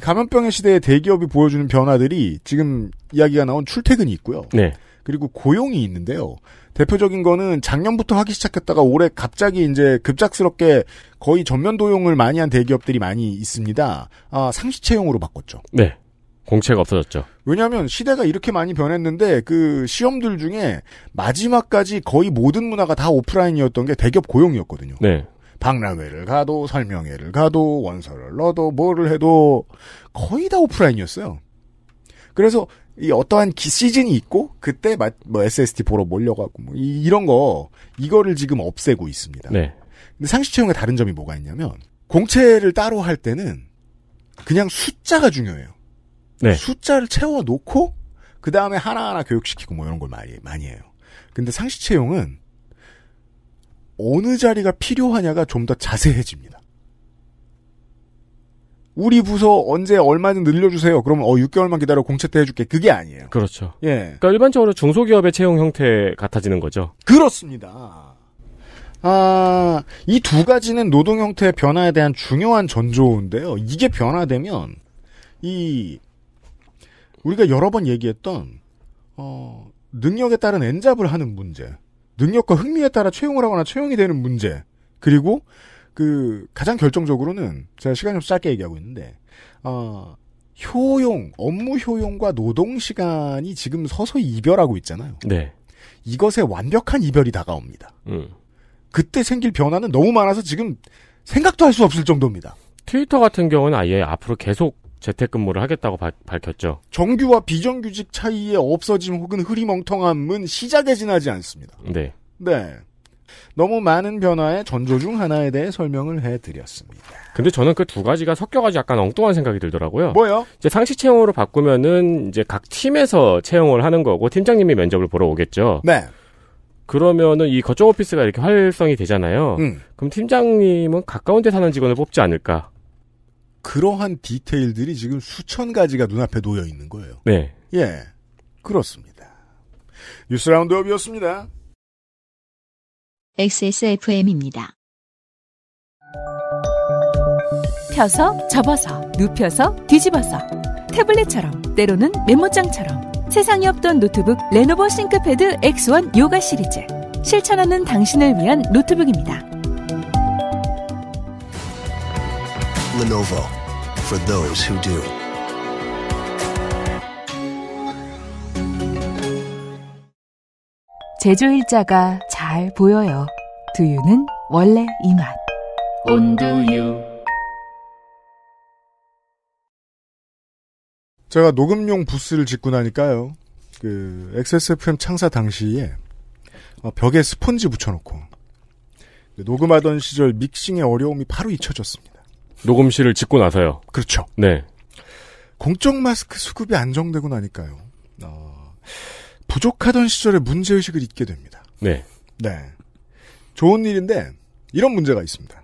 감염병의 시대에 대기업이 보여주는 변화들이 지금 이야기가 나온 출퇴근이 있고요. 네. 그리고 고용이 있는데요. 대표적인 거는 작년부터 하기 시작했다가 올해 갑자기 이제 급작스럽게 거의 전면 도용을 많이 한 대기업들이 많이 있습니다. 아, 상시 채용으로 바꿨죠. 네. 공채가 없어졌죠. 왜냐하면 시대가 이렇게 많이 변했는데 그 시험들 중에 마지막까지 거의 모든 문화가 다 오프라인이었던 게 대기업 고용이었거든요. 네. 박람회를 가도 설명회를 가도 원서를 넣어도 뭐를 해도 거의 다 오프라인이었어요. 그래서 이 어떠한 기 시즌이 있고 그때 뭐 SST 보러 몰려가고 뭐 이, 런거 이거를 지금 없애고 있습니다. 네. 근데 상시 채용의 다른 점이 뭐가 있냐면 공채를 따로 할 때는 그냥 숫자가 중요해요. 네. 숫자를 채워 놓고 그 다음에 하나하나 교육시키고 뭐 이런 걸 많이 많이 해요. 근데 상시 채용은 어느 자리가 필요하냐가 좀 더 자세해집니다. 우리 부서 언제 얼마는 늘려주세요. 그러면 어 6개월만 기다려 공채때 해줄게. 그게 아니에요. 그렇죠. 예. 그러니까 일반적으로 중소기업의 채용 형태 같아지는 거죠. 그렇습니다. 아, 이 두 가지는 노동 형태의 변화에 대한 중요한 전조인데요. 이게 변화되면 이 우리가 여러 번 얘기했던 어, 능력에 따른 엔잡을 하는 문제. 능력과 흥미에 따라 채용을 하거나 채용이 되는 문제. 그리고 그 가장 결정적으로는 제가 시간이 없 짧게 얘기하고 있는데 어, 효용, 업무 효용과 노동 시간이 지금 서서히 이별하고 있잖아요. 네. 이것에 완벽한 이별이 다가옵니다. 음. 그때 생길 변화는 너무 많아서 지금 생각도 할 수 없을 정도입니다. 트위터 같은 경우는 아예 앞으로 계속 재택근무를 하겠다고 바, 밝혔죠. 정규와 비정규직 차이의 없어짐 혹은 흐리멍텅함은 시작에 지나지 않습니다. 네. 네. 너무 많은 변화의 전조 중 하나에 대해 설명을 해드렸습니다. 근데 저는 그 두 가지가 섞여가지고 약간 엉뚱한 생각이 들더라고요. 뭐요? 이제 상시 채용으로 바꾸면은 이제 각 팀에서 채용을 하는 거고 팀장님이 면접을 보러 오겠죠. 네. 그러면은 이 거점 오피스가 이렇게 활성이 되잖아요. 음. 그럼 팀장님은 가까운 데 사는 직원을 뽑지 않을까? 그러한 디테일들이 지금 수천 가지가 눈앞에 놓여 있는 거예요. 네. 예. 그렇습니다. 뉴스 라운드업이었습니다. XSFM입니다. 펴서, 접어서, 눕혀서, 뒤집어서. 태블릿처럼, 때로는 메모장처럼. 세상에 없던 노트북 레노버 싱크패드 X1 요가 시리즈. 실천하는 당신을 위한 노트북입니다. Lenovo for those who do. 제조 일자가 잘 보여요. 두유는 원래 이 맛. 온두유. 제가 녹음용 부스를 짓고 나니까요. 그 XSFM 창사 당시에 어, 벽에 스펀지 붙여놓고 녹음하던 시절 믹싱의 어려움이 바로 잊혀졌습니다. 녹음실을 짓고 나서요. 그렇죠. 네. 공적 마스크 수급이 안정되고 나니까요. 어, 부족하던 시절에 문제의식을 잊게 됩니다. 네. 네. 좋은 일인데, 이런 문제가 있습니다.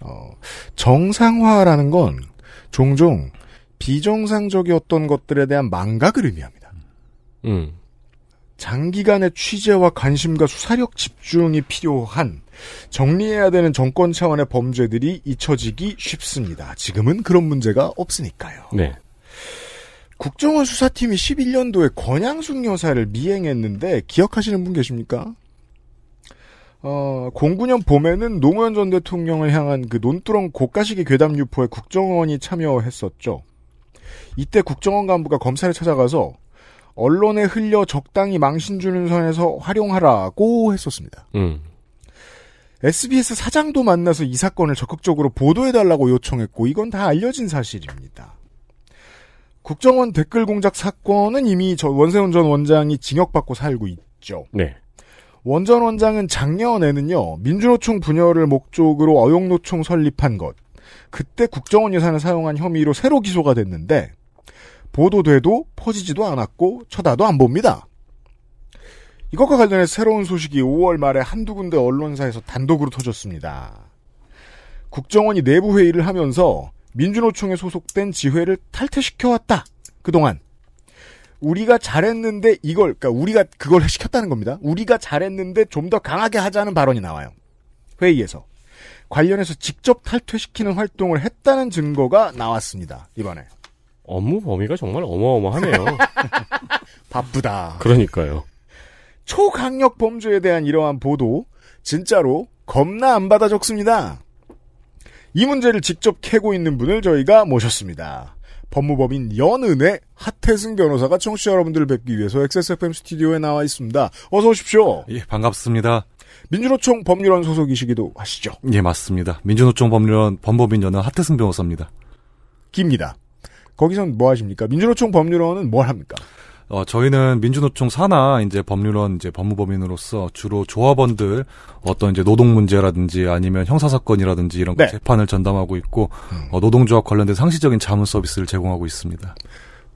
어, 정상화라는 건 종종 비정상적이었던 것들에 대한 망각을 의미합니다. 음. 장기간의 취재와 관심과 수사력 집중이 필요한 정리해야 되는 정권 차원의 범죄들이 잊혀지기 쉽습니다. 지금은 그런 문제가 없으니까요. 네. 국정원 수사팀이 11년도에 권양숙 여사를 미행했는데 기억하시는 분 계십니까? 어, 09년 봄에는 노무현 전 대통령을 향한 그 논두렁 고가시기 괴담 유포에 국정원이 참여했었죠. 이때 국정원 간부가 검사를 찾아가서 언론에 흘려 적당히 망신 주는 선에서 활용하라고 했었습니다. 음. SBS 사장도 만나서 이 사건을 적극적으로 보도해달라고 요청했고 이건 다 알려진 사실입니다. 국정원 댓글 공작 사건은 이미 저 원세훈 전 원장이 징역받고 살고 있죠. 네. 원전 원장은 작년에는요 민주노총 분열을 목적으로 어용노총 설립한 것 그때 국정원 예산을 사용한 혐의로 새로 기소가 됐는데 보도돼도 퍼지지도 않았고 쳐다도 안 봅니다. 이것과 관련해 새로운 소식이 5월 말에 한두 군데 언론사에서 단독으로 터졌습니다. 국정원이 내부 회의를 하면서 민주노총에 소속된 지회를 탈퇴시켜왔다. 그동안 우리가 잘했는데 이걸 그러니까 우리가 그걸 시켰다는 겁니다. 우리가 잘했는데 좀 더 강하게 하자는 발언이 나와요. 회의에서 관련해서 직접 탈퇴시키는 활동을 했다는 증거가 나왔습니다. 이번에 업무 범위가 정말 어마어마하네요. 바쁘다. 그러니까요. 초강력 범죄에 대한 이러한 보도 진짜로 겁나 안 받아 적습니다. 이 문제를 직접 캐고 있는 분을 저희가 모셨습니다. 법무법인 연은의 하태승 변호사가 청취자 여러분들을 뵙기 위해서 XSFM 스튜디오에 나와 있습니다. 어서 오십시오. 예, 반갑습니다. 민주노총 법률원 소속이시기도 하시죠? 예, 맞습니다. 민주노총 법률원 범법인 연은 하태승 변호사입니다. 깁니다. 거기선 뭐 하십니까? 민주노총 법률원은 뭘 합니까? 어, 저희는 민주노총 산하 이제 법률원 이제 법무법인으로서 주로 조합원들 어떤 이제 노동 문제라든지 아니면 형사 사건이라든지 이런 네. 재판을 전담하고 있고 음. 어, 노동조합 관련된 상시적인 자문 서비스를 제공하고 있습니다.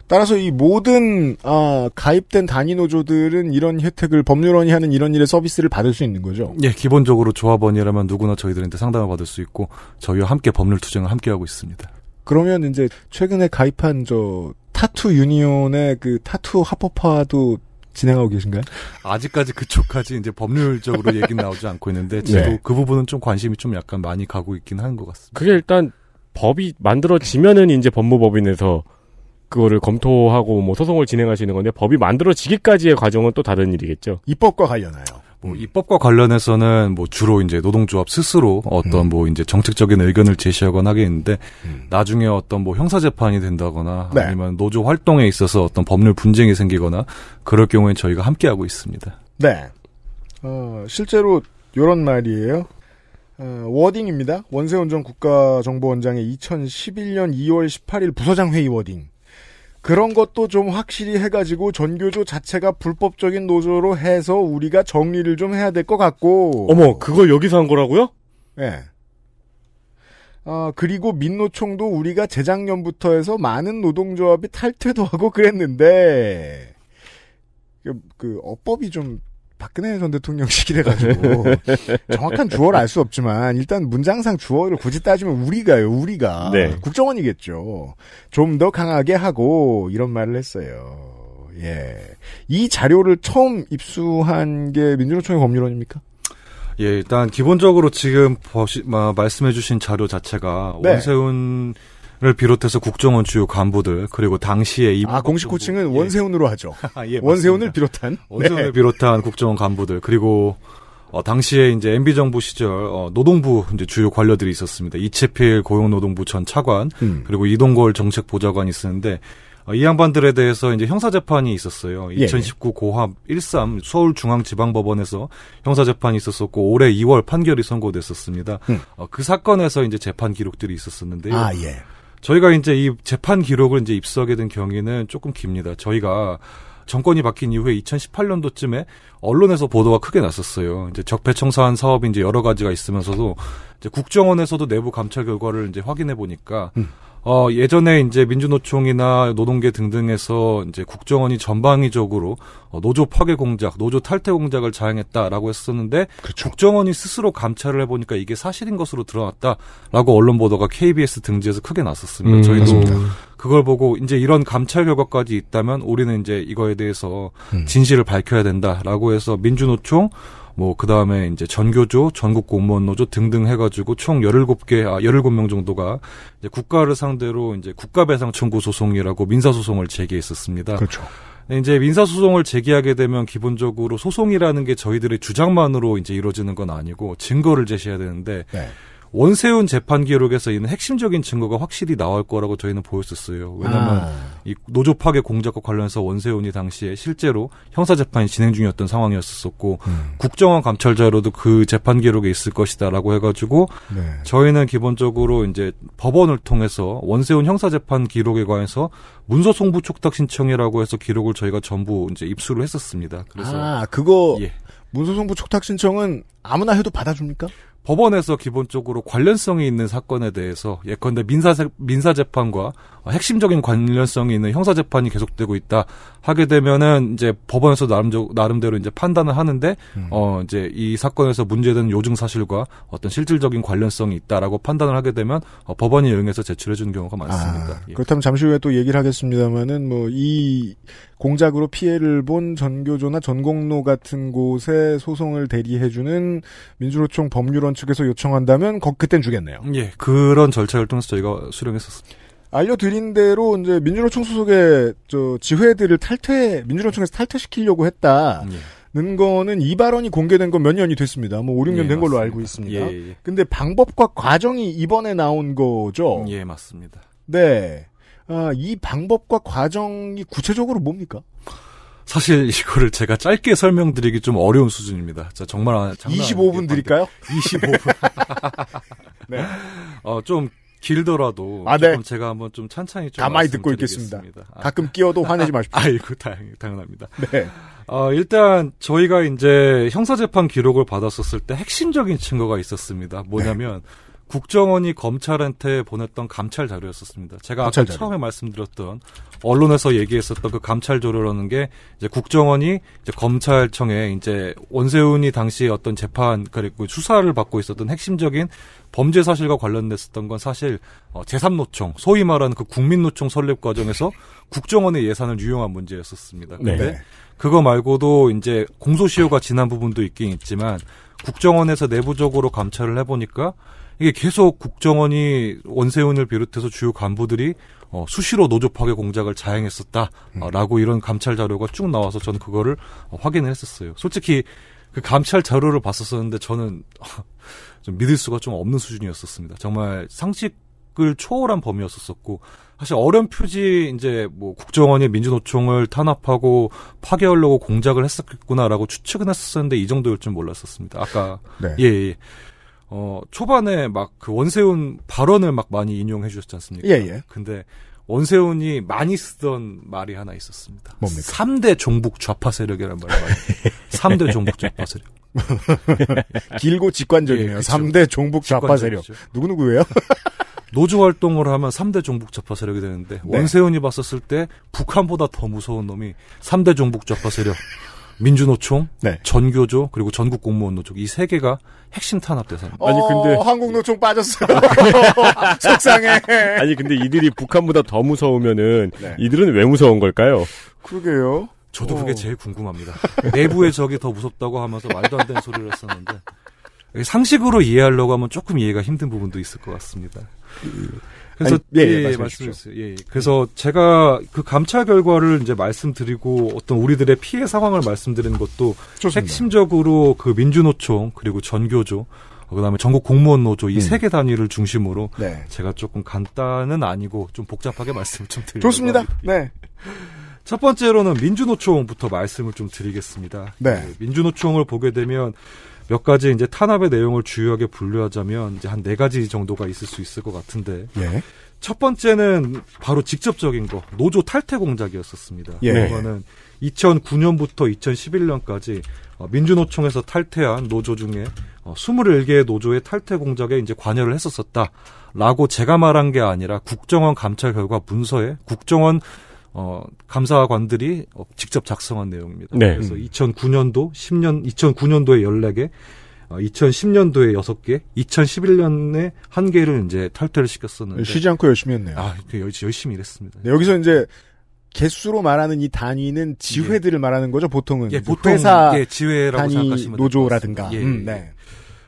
따라서 이 모든 아, 가입된 단위 노조들은 이런 혜택을 법률원이 하는 이런 일의 서비스를 받을 수 있는 거죠. 예, 기본적으로 조합원이라면 누구나 저희들한테 상담을 받을 수 있고 저희와 함께 법률 투쟁을 함께 하고 있습니다. 그러면 이제 최근에 가입한 저 타투 유니온의 그 타투 합법화도 진행하고 계신가요? 아직까지 그쪽까지 이제 법률적으로 얘기는 나오지 않고 있는데 저도 네. 그 부분은 좀 관심이 좀 약간 많이 가고 있긴 하는 것 같습니다. 그게 일단 법이 만들어지면은 이제 법무법인에서 그거를 검토하고 뭐 소송을 진행하시는 건데 법이 만들어지기까지의 과정은 또 다른 일이겠죠. 입법과 관련하여. 뭐 입법과 관련해서는 뭐 주로 이제 노동조합 스스로 어떤 음. 뭐 이제 정책적인 의견을 제시하거나 하겠는데 음. 나중에 어떤 뭐 형사 재판이 된다거나 네. 아니면 노조 활동에 있어서 어떤 법률 분쟁이 생기거나 그럴 경우에 저희가 함께 하고 있습니다. 네. 어, 실제로 요런 말이에요. 어, 워딩입니다. 원세훈 전 국가정보원장의 2011년 2월 18일 부서장 회의 워딩. 그런 것도 좀 확실히 해가지고 전교조 자체가 불법적인 노조로 해서 우리가 정리를 좀 해야 될 것 같고. 어머, 그걸 여기서 한 거라고요? 예. 네. 어, 그리고 민노총도 우리가 재작년부터 해서 많은 노동조합이 탈퇴도 하고 그랬는데, 그, 그 어법이 좀 박근혜 전 대통령 시기래 가지고 정확한 주어를 알 수 없지만 일단 문장상 주어를 굳이 따지면 우리가요 우리가 네. 국정원이겠죠 좀 더 강하게 하고 이런 말을 했어요 예 이 자료를 처음 입수한 게 민주노총의 법률원입니까? 예 일단 기본적으로 지금 말씀해주신 자료 자체가 네. 원세훈 를 비롯해서 국정원 주요 간부들 그리고 당시에 아 공식 코칭은 예. 원세훈으로 하죠. 아, 예, 원세훈을 비롯한 원세훈을 네. 비롯한 국정원 간부들 그리고 어, 당시에 이제 MB 정부 시절 어, 노동부 이제 주요 관료들이 있었습니다. 이채필 고용노동부 전 차관 음. 그리고 이동걸 정책보좌관이 있었는데 어, 이 양반들에 대해서 이제 형사 재판이 있었어요. 2019 예. 예. 고합 13 서울중앙지방법원에서 형사 재판이 있었었고 올해 2월 판결이 선고됐었습니다. 음. 어, 그 사건에서 이제 재판 기록들이 있었었는데요. 아 예. 저희가 이제 이 재판 기록을 이제 입수하게 된 경위는 조금 깁니다. 저희가 정권이 바뀐 이후에 2018년도쯤에 언론에서 보도가 크게 났었어요. 이제 적폐청산 사업이 이제 여러 가지가 있으면서도 이제 국정원에서도 내부 감찰 결과를 이제 확인해 보니까 음. 어, 예전에 이제 민주노총이나 노동계 등등에서 이제 국정원이 전방위적으로 어, 노조 파괴 공작, 노조 탈퇴 공작을 자행했다라고 했었는데 그렇죠. 국정원이 스스로 감찰을 해보니까 이게 사실인 것으로 드러났다라고 언론 보도가 KBS 등지에서 크게 났었습니다. 음, 저희도 맞습니다. 그걸 보고 이제 이런 감찰 결과까지 있다면 우리는 이제 이거에 대해서 음. 진실을 밝혀야 된다라고 해서 민주노총 뭐, 그 다음에 이제 전교조, 전국 공무원 노조 등등 해가지고 총 17개, 아, 17명 정도가 이제 국가를 상대로 이제 국가배상 청구 소송이라고 민사소송을 제기했었습니다. 그렇죠. 이제 민사소송을 제기하게 되면 기본적으로 소송이라는 게 저희들의 주장만으로 이제 이루어지는 건 아니고 증거를 제시해야 되는데 네. 원세훈 재판 기록에서 있는 핵심적인 증거가 확실히 나올 거라고 저희는 보였었어요. 왜냐하면 아. 이 노조 파괴 공작과 관련해서 원세훈이 당시에 실제로 형사 재판이 진행 중이었던 상황이었었고 음. 국정원 감찰자로도 그 재판 기록에 있을 것이다라고 해가지고 네. 저희는 기본적으로 이제 법원을 통해서 원세훈 형사 재판 기록에 관해서 문서 송부 촉탁 신청이라고 해서 기록을 저희가 전부 이제 입수를 했었습니다. 그래서 아 그거 예. 문서송부 촉탁 신청은 아무나 해도 받아줍니까? 법원에서 기본적으로 관련성이 있는 사건에 대해서 예컨대 민사 민사 재판과 어, 핵심적인 관련성이 있는 형사 재판이 계속되고 있다 하게 되면은 이제 법원에서 나름적 나름대로 이제 판단을 하는데 음. 어 이제 이 사건에서 문제된 요증 사실과 어떤 실질적인 관련성이 있다라고 판단을 하게 되면 어, 법원이 이용해서 제출해 주는 경우가 많습니다. 아, 예. 그렇다면 잠시 후에 또 얘기를 하겠습니다만은 뭐이 공작으로 피해를 본 전교조나 전공로 같은 곳에 소송을 대리해 주는 민주노총 법률원 측에서 요청한다면 거, 그땐 주겠네요. 예, 그런 절차를 통해서 저희가 수령했었습니다. 알려드린 대로 이제 민주노총 소속의 저 지회들을 탈퇴 민주노총에서 탈퇴시키려고 했다는 예. 거는 이 발언이 공개된 건 몇 년이 됐습니다. 뭐 5, 6년 예, 된 맞습니다. 걸로 알고 있습니다. 예, 예, 예. 근데 방법과 과정이 이번에 나온 거죠. 예, 맞습니다. 네. 아, 이 방법과 과정이 구체적으로 뭡니까? 사실 이거를 제가 짧게 설명드리기 좀 어려운 수준입니다. 자, 정말 25분 아, 드릴까요? 25분. 네. 어, 좀 길더라도 아, 네. 제가 한번 좀 찬찬히 좀 가만히 듣고 있겠습니다. 아, 가끔 끼어도 화내지 마십시오. 아이고 다행 당연합니다. 네. 어, 일단 저희가 이제 형사 재판 기록을 받았었을 때 핵심적인 증거가 있었습니다. 뭐냐면 네. 국정원이 검찰한테 보냈던 감찰 자료였었습니다. 제가 감찰 아까 자료. 처음에 말씀드렸던 언론에서 얘기했었던 그 감찰 조례라는 게 이제 국정원이 이제 검찰청에 이제 원세훈이 당시 어떤 재판 그리고 수사를 받고 있었던 핵심적인 범죄 사실과 관련됐었던 건 사실 어, 제3노총 소위 말하는 그 국민노총 설립 과정에서 국정원의 예산을 유용한 문제였었습니다. 근데 네. 그거 말고도 이제 공소시효가 지난 부분도 있긴 있지만 국정원에서 내부적으로 감찰을 해보니까 이게 계속 국정원이 원세훈을 비롯해서 주요 간부들이 어, 수시로 노조 파괴 공작을 자행했었다라고 음. 이런 감찰 자료가 쭉 나와서 저는 그거를 어, 확인을 했었어요. 솔직히 그 감찰 자료를 봤었었는데 저는 좀 믿을 수가 좀 없는 수준이었었습니다. 정말 상식을 초월한 범위였었었고 사실 어련 표지 이제 뭐 국정원이 민주노총을 탄압하고 파괴하려고 공작을 했었겠구나라고 추측은 했었는데 이 정도일 줄 몰랐었습니다. 아까 네. 예, 예. 어 초반에 막 그 원세훈 발언을 막 많이 인용해 주셨지 않습니까? 예, 예. 근데 원세훈이 많이 쓰던 말이 하나 있었습니다. 뭡니까? 3대 종북 좌파 세력이라는 말이많요 3대 종북 좌파 세력. 길고 직관적이네요. 예, 그렇죠. 3대 종북 좌파 세력. 누구누구예요? 노조 활동을 하면 3대 종북 좌파 세력이 되는데 네. 원세훈이 봤었을 때 북한보다 더 무서운 놈이 3대 종북 좌파 세력 민주노총, 네. 전교조 그리고 전국 공무원 노총 이 세 개가 핵심 탄압 대상입니다. 아니 어, 근데 한국 노총 빠졌어요. 속상해. 아니 근데 이들이 북한보다 더 무서우면은 네. 이들은 왜 무서운 걸까요? 그러게요. 저도 오. 어. 그게 제일 궁금합니다. 내부의 적이 더 무섭다고 하면서 말도 안 되는 소리를 했었는데 상식으로 이해하려고 하면 조금 이해가 힘든 부분도 있을 것 같습니다. 그래서 아니, 예, 예, 예, 예 말씀주세요. 예, 예, 그래서 제가 그 감찰 결과를 이제 말씀드리고 어떤 우리들의 피해 상황을 말씀드리는 것도 좋습니다. 핵심적으로 그 민주노총 그리고 전교조 그다음에 전국 공무원 노조 이 세개 음. 단위를 중심으로 네. 제가 조금 간단은 아니고 좀 복잡하게 말씀을 좀 드리겠습니다. 좋습니다. 네. 첫 번째로는 민주노총부터 말씀을 좀 드리겠습니다. 네. 그 민주노총을 보게 되면 몇 가지 이제 탄압의 내용을 주요하게 분류하자면 이제 한 네 가지 정도가 있을 수 있을 것 같은데 예. 첫 번째는 바로 직접적인 거 노조 탈퇴 공작이었었습니다. 예. 이거는 2009년부터 2011년까지 어, 민주노총에서 탈퇴한 노조 중에 21개의 어, 노조의 탈퇴 공작에 이제 관여를 했었었다라고 제가 말한 게 아니라 국정원 감찰 결과 문서에 국정원 어, 감사관들이 직접 작성한 내용입니다. 네. 그래서 2009년도, 10년, 2009년도에 14개, 2010년도에 어, 6개, 2011년에 한개를 이제 탈퇴를 시켰었는데. 네, 쉬지 않고 열심히 했네요. 아, 열심히 일했습니다. 네, 여기서 이제 개수로 말하는 이 단위는 지회들을 예. 말하는 거죠, 보통은. 예, 보통 회사 예, 지회라고 생각하시면 노조라든가. 예, 음, 예. 네.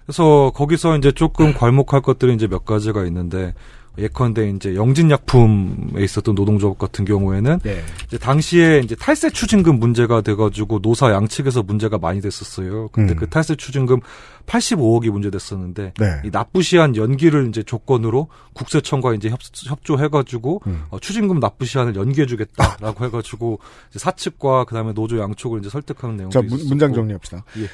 그래서 거기서 이제 조금 괄목할 것들이 이제 몇 가지가 있는데 예컨대 이제 영진약품에 있었던 노동조합 같은 경우에는 네. 이제 당시에 이제 탈세 추징금 문제가 돼가지고 노사 양측에서 문제가 많이 됐었어요. 근데 음. 그 탈세 추징금 85억이 문제됐었는데 네. 이 납부시한 연기를 이제 조건으로 국세청과 이제 협, 협조해가지고 음. 어, 추징금 납부시한을 연기해주겠다라고 해가지고 이제 사측과 그다음에 노조 양측을 이제 설득하는 내용이 자 문, 문장 정리합시다. 예.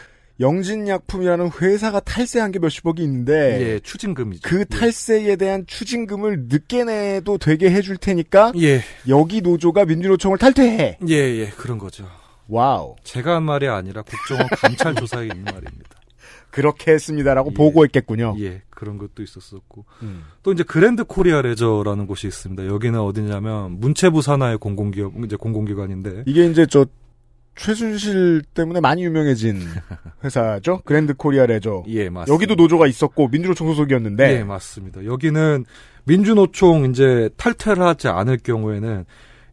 영진약품이라는 회사가 탈세한 게 몇십억이 있는데 예, 추징금이죠. 그 예. 탈세에 대한 추징금을 늦게 내도 되게 해줄 테니까 예. 여기 노조가 민주노총을 탈퇴해. 예, 예, 그런 거죠. 와우. 제가 한 말이 아니라 국정원 감찰 조사에 있는 말입니다. 그렇게 했습니다라고 예, 보고했겠군요. 예, 그런 것도 있었었고 음. 또 이제 그랜드 코리아 레저라는 곳이 있습니다. 여기는 어디냐면 문체부 산하의 공공기업 이제 공공기관인데 이게 이제 저 최순실 때문에 많이 유명해진 회사죠. 그랜드 코리아 레저. 예, 맞습니다. 여기도 노조가 있었고 민주노총 소속이었는데. 예, 맞습니다. 여기는 민주노총 이제 탈퇴를 하지 않을 경우에는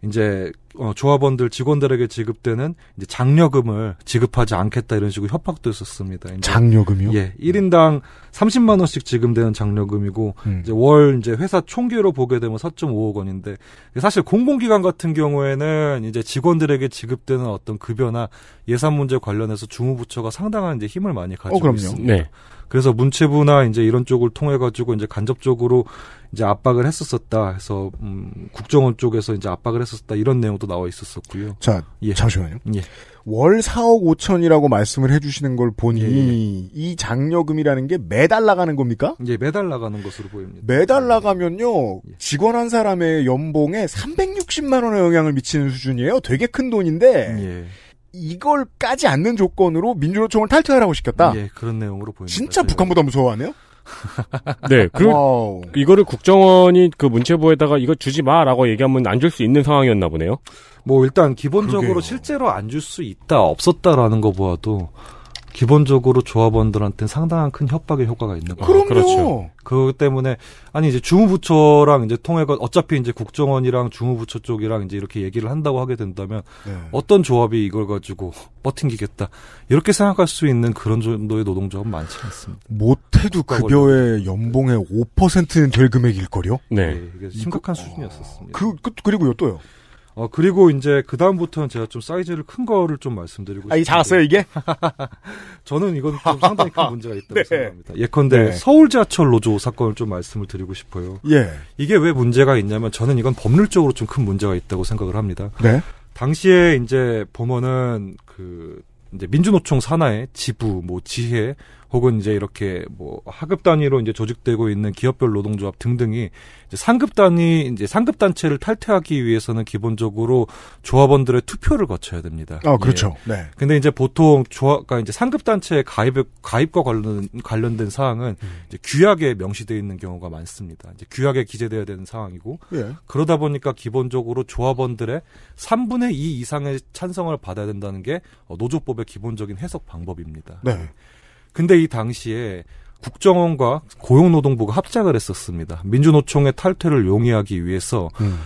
이제 어, 조합원들 직원들에게 지급되는 이제 장려금을 지급하지 않겠다 이런 식으로 협박도 했었습니다 이제 장려금이요? 예, 1인당 30만 원씩 지급되는 장려금이고 음. 이제 월 이제 회사 총계로 보게 되면 4.5억 원인데 사실 공공기관 같은 경우에는 이제 직원들에게 지급되는 어떤 급여나 예산 문제 관련해서 주무부처가 상당한 이제 힘을 많이 가지고 어, 있습니다. 네. 그래서 문체부나 이제 이런 쪽을 통해 가지고 이제 간접적으로 이제 압박을 했었었다. 해서 음, 국정원 쪽에서 이제 압박을 했었다. 이런 내용도 나와 있었었고요. 자, 예. 잠시만요. 예. 월 4억 5천이라고 말씀을 해주시는 걸 보니 예, 예. 이 장려금이라는 게 매달 나가는 겁니까? 예, 매달 나가는 것으로 보입니다. 매달 나가면요 예. 직원 한 사람의 연봉에 360만 원의 영향을 미치는 수준이에요. 되게 큰 돈인데. 예. 이걸 까지 않는 조건으로 민주노총을 탈퇴하라고 시켰다. 예, 그런 내용으로 보입니다. 진짜 네. 북한보다 무서워하네요. 네, 그리고 이거를 국정원이 그 문체부에다가 이거 주지 마라고 얘기하면 안 줄 수 있는 상황이었나 보네요. 뭐 일단 기본적으로 그러게요. 실제로 안 줄 수 있다 없었다라는 거 보아도 기본적으로 조합원들한테 상당한 큰 협박의 효과가 있는 거예요. 그렇죠그 때문에 아니 이제 주무부처랑 이제 통해가 어차피 이제 국정원이랑 주무부처 쪽이랑 이제 이렇게 얘기를 한다고 하게 된다면 네. 어떤 조합이 이걸 가지고 버팅기겠다 이렇게 생각할 수 있는 그런 정도의 노동조합 은 많지 않습니다. 못해도 급여의 연봉의 5%는 될 금액일 거요. 네. 네 심각한 수준이었었습니다. 그, 그 그리고요 또요. 어, 그리고 이제 그다음부터는 제가 좀 사이즈를 큰 거를 좀 말씀드리고 싶습니다. 아, 작았어요, 이게? 저는 이건 좀 상당히 큰 문제가 있다고 네. 생각합니다. 예컨대 네. 서울 지하철 노조 사건을 좀 말씀을 드리고 싶어요. 예. 이게 왜 문제가 있냐면 저는 이건 법률적으로 좀 큰 문제가 있다고 생각을 합니다. 네. 당시에 이제 범원은 그 이제 민주노총 산하의 지부, 뭐 지혜, 혹은 이제 이렇게 뭐 하급 단위로 이제 조직되고 있는 기업별 노동조합 등등이 이제 상급 단위 이제 상급 단체를 탈퇴하기 위해서는 기본적으로 조합원들의 투표를 거쳐야 됩니다. 아 그렇죠. 예. 네. 근데 이제 보통 조합 과러 그러니까 이제 상급 단체의 가입 가입과 관련 관련된 사항은 음. 이제 규약에 명시되어 있는 경우가 많습니다. 이제 규약에 기재되어야 되는 상황이고 예. 그러다 보니까 기본적으로 조합원들의 3분의 2 이상의 찬성을 받아야 된다는 게 노조법의 기본적인 해석 방법입니다. 네. 예. 근데 이 당시에 국정원과 고용노동부가 합작을 했었습니다. 민주노총의 탈퇴를 용이하기 위해서 음.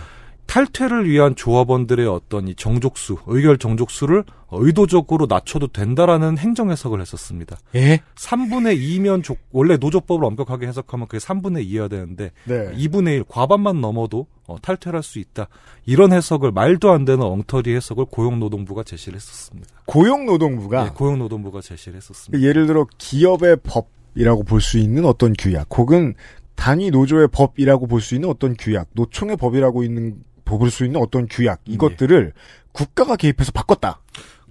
탈퇴를 위한 조합원들의 어떤 이 정족수, 의결 정족수를 의도적으로 낮춰도 된다라는 행정 해석을 했었습니다. 예? 3분의 2면 조, 원래 노조법을 엄격하게 해석하면 그게 3분의 2여야 되는데 네. 2분의 1 과반만 넘어도 어, 탈퇴할 수 있다. 이런 해석을 말도 안 되는 엉터리 해석을 고용노동부가 제시를 했었습니다. 고용노동부가 예, 고용노동부가 제시를 했었습니다. 그러니까 예를 들어 기업의 법이라고 볼 수 있는 어떤 규약 혹은 단위 노조의 법이라고 볼 수 있는 어떤 규약, 노총의 법이라고 있는 뽑을 수 있는 어떤 규약 네. 이것들을 네. 국가가 개입해서 바꿨다.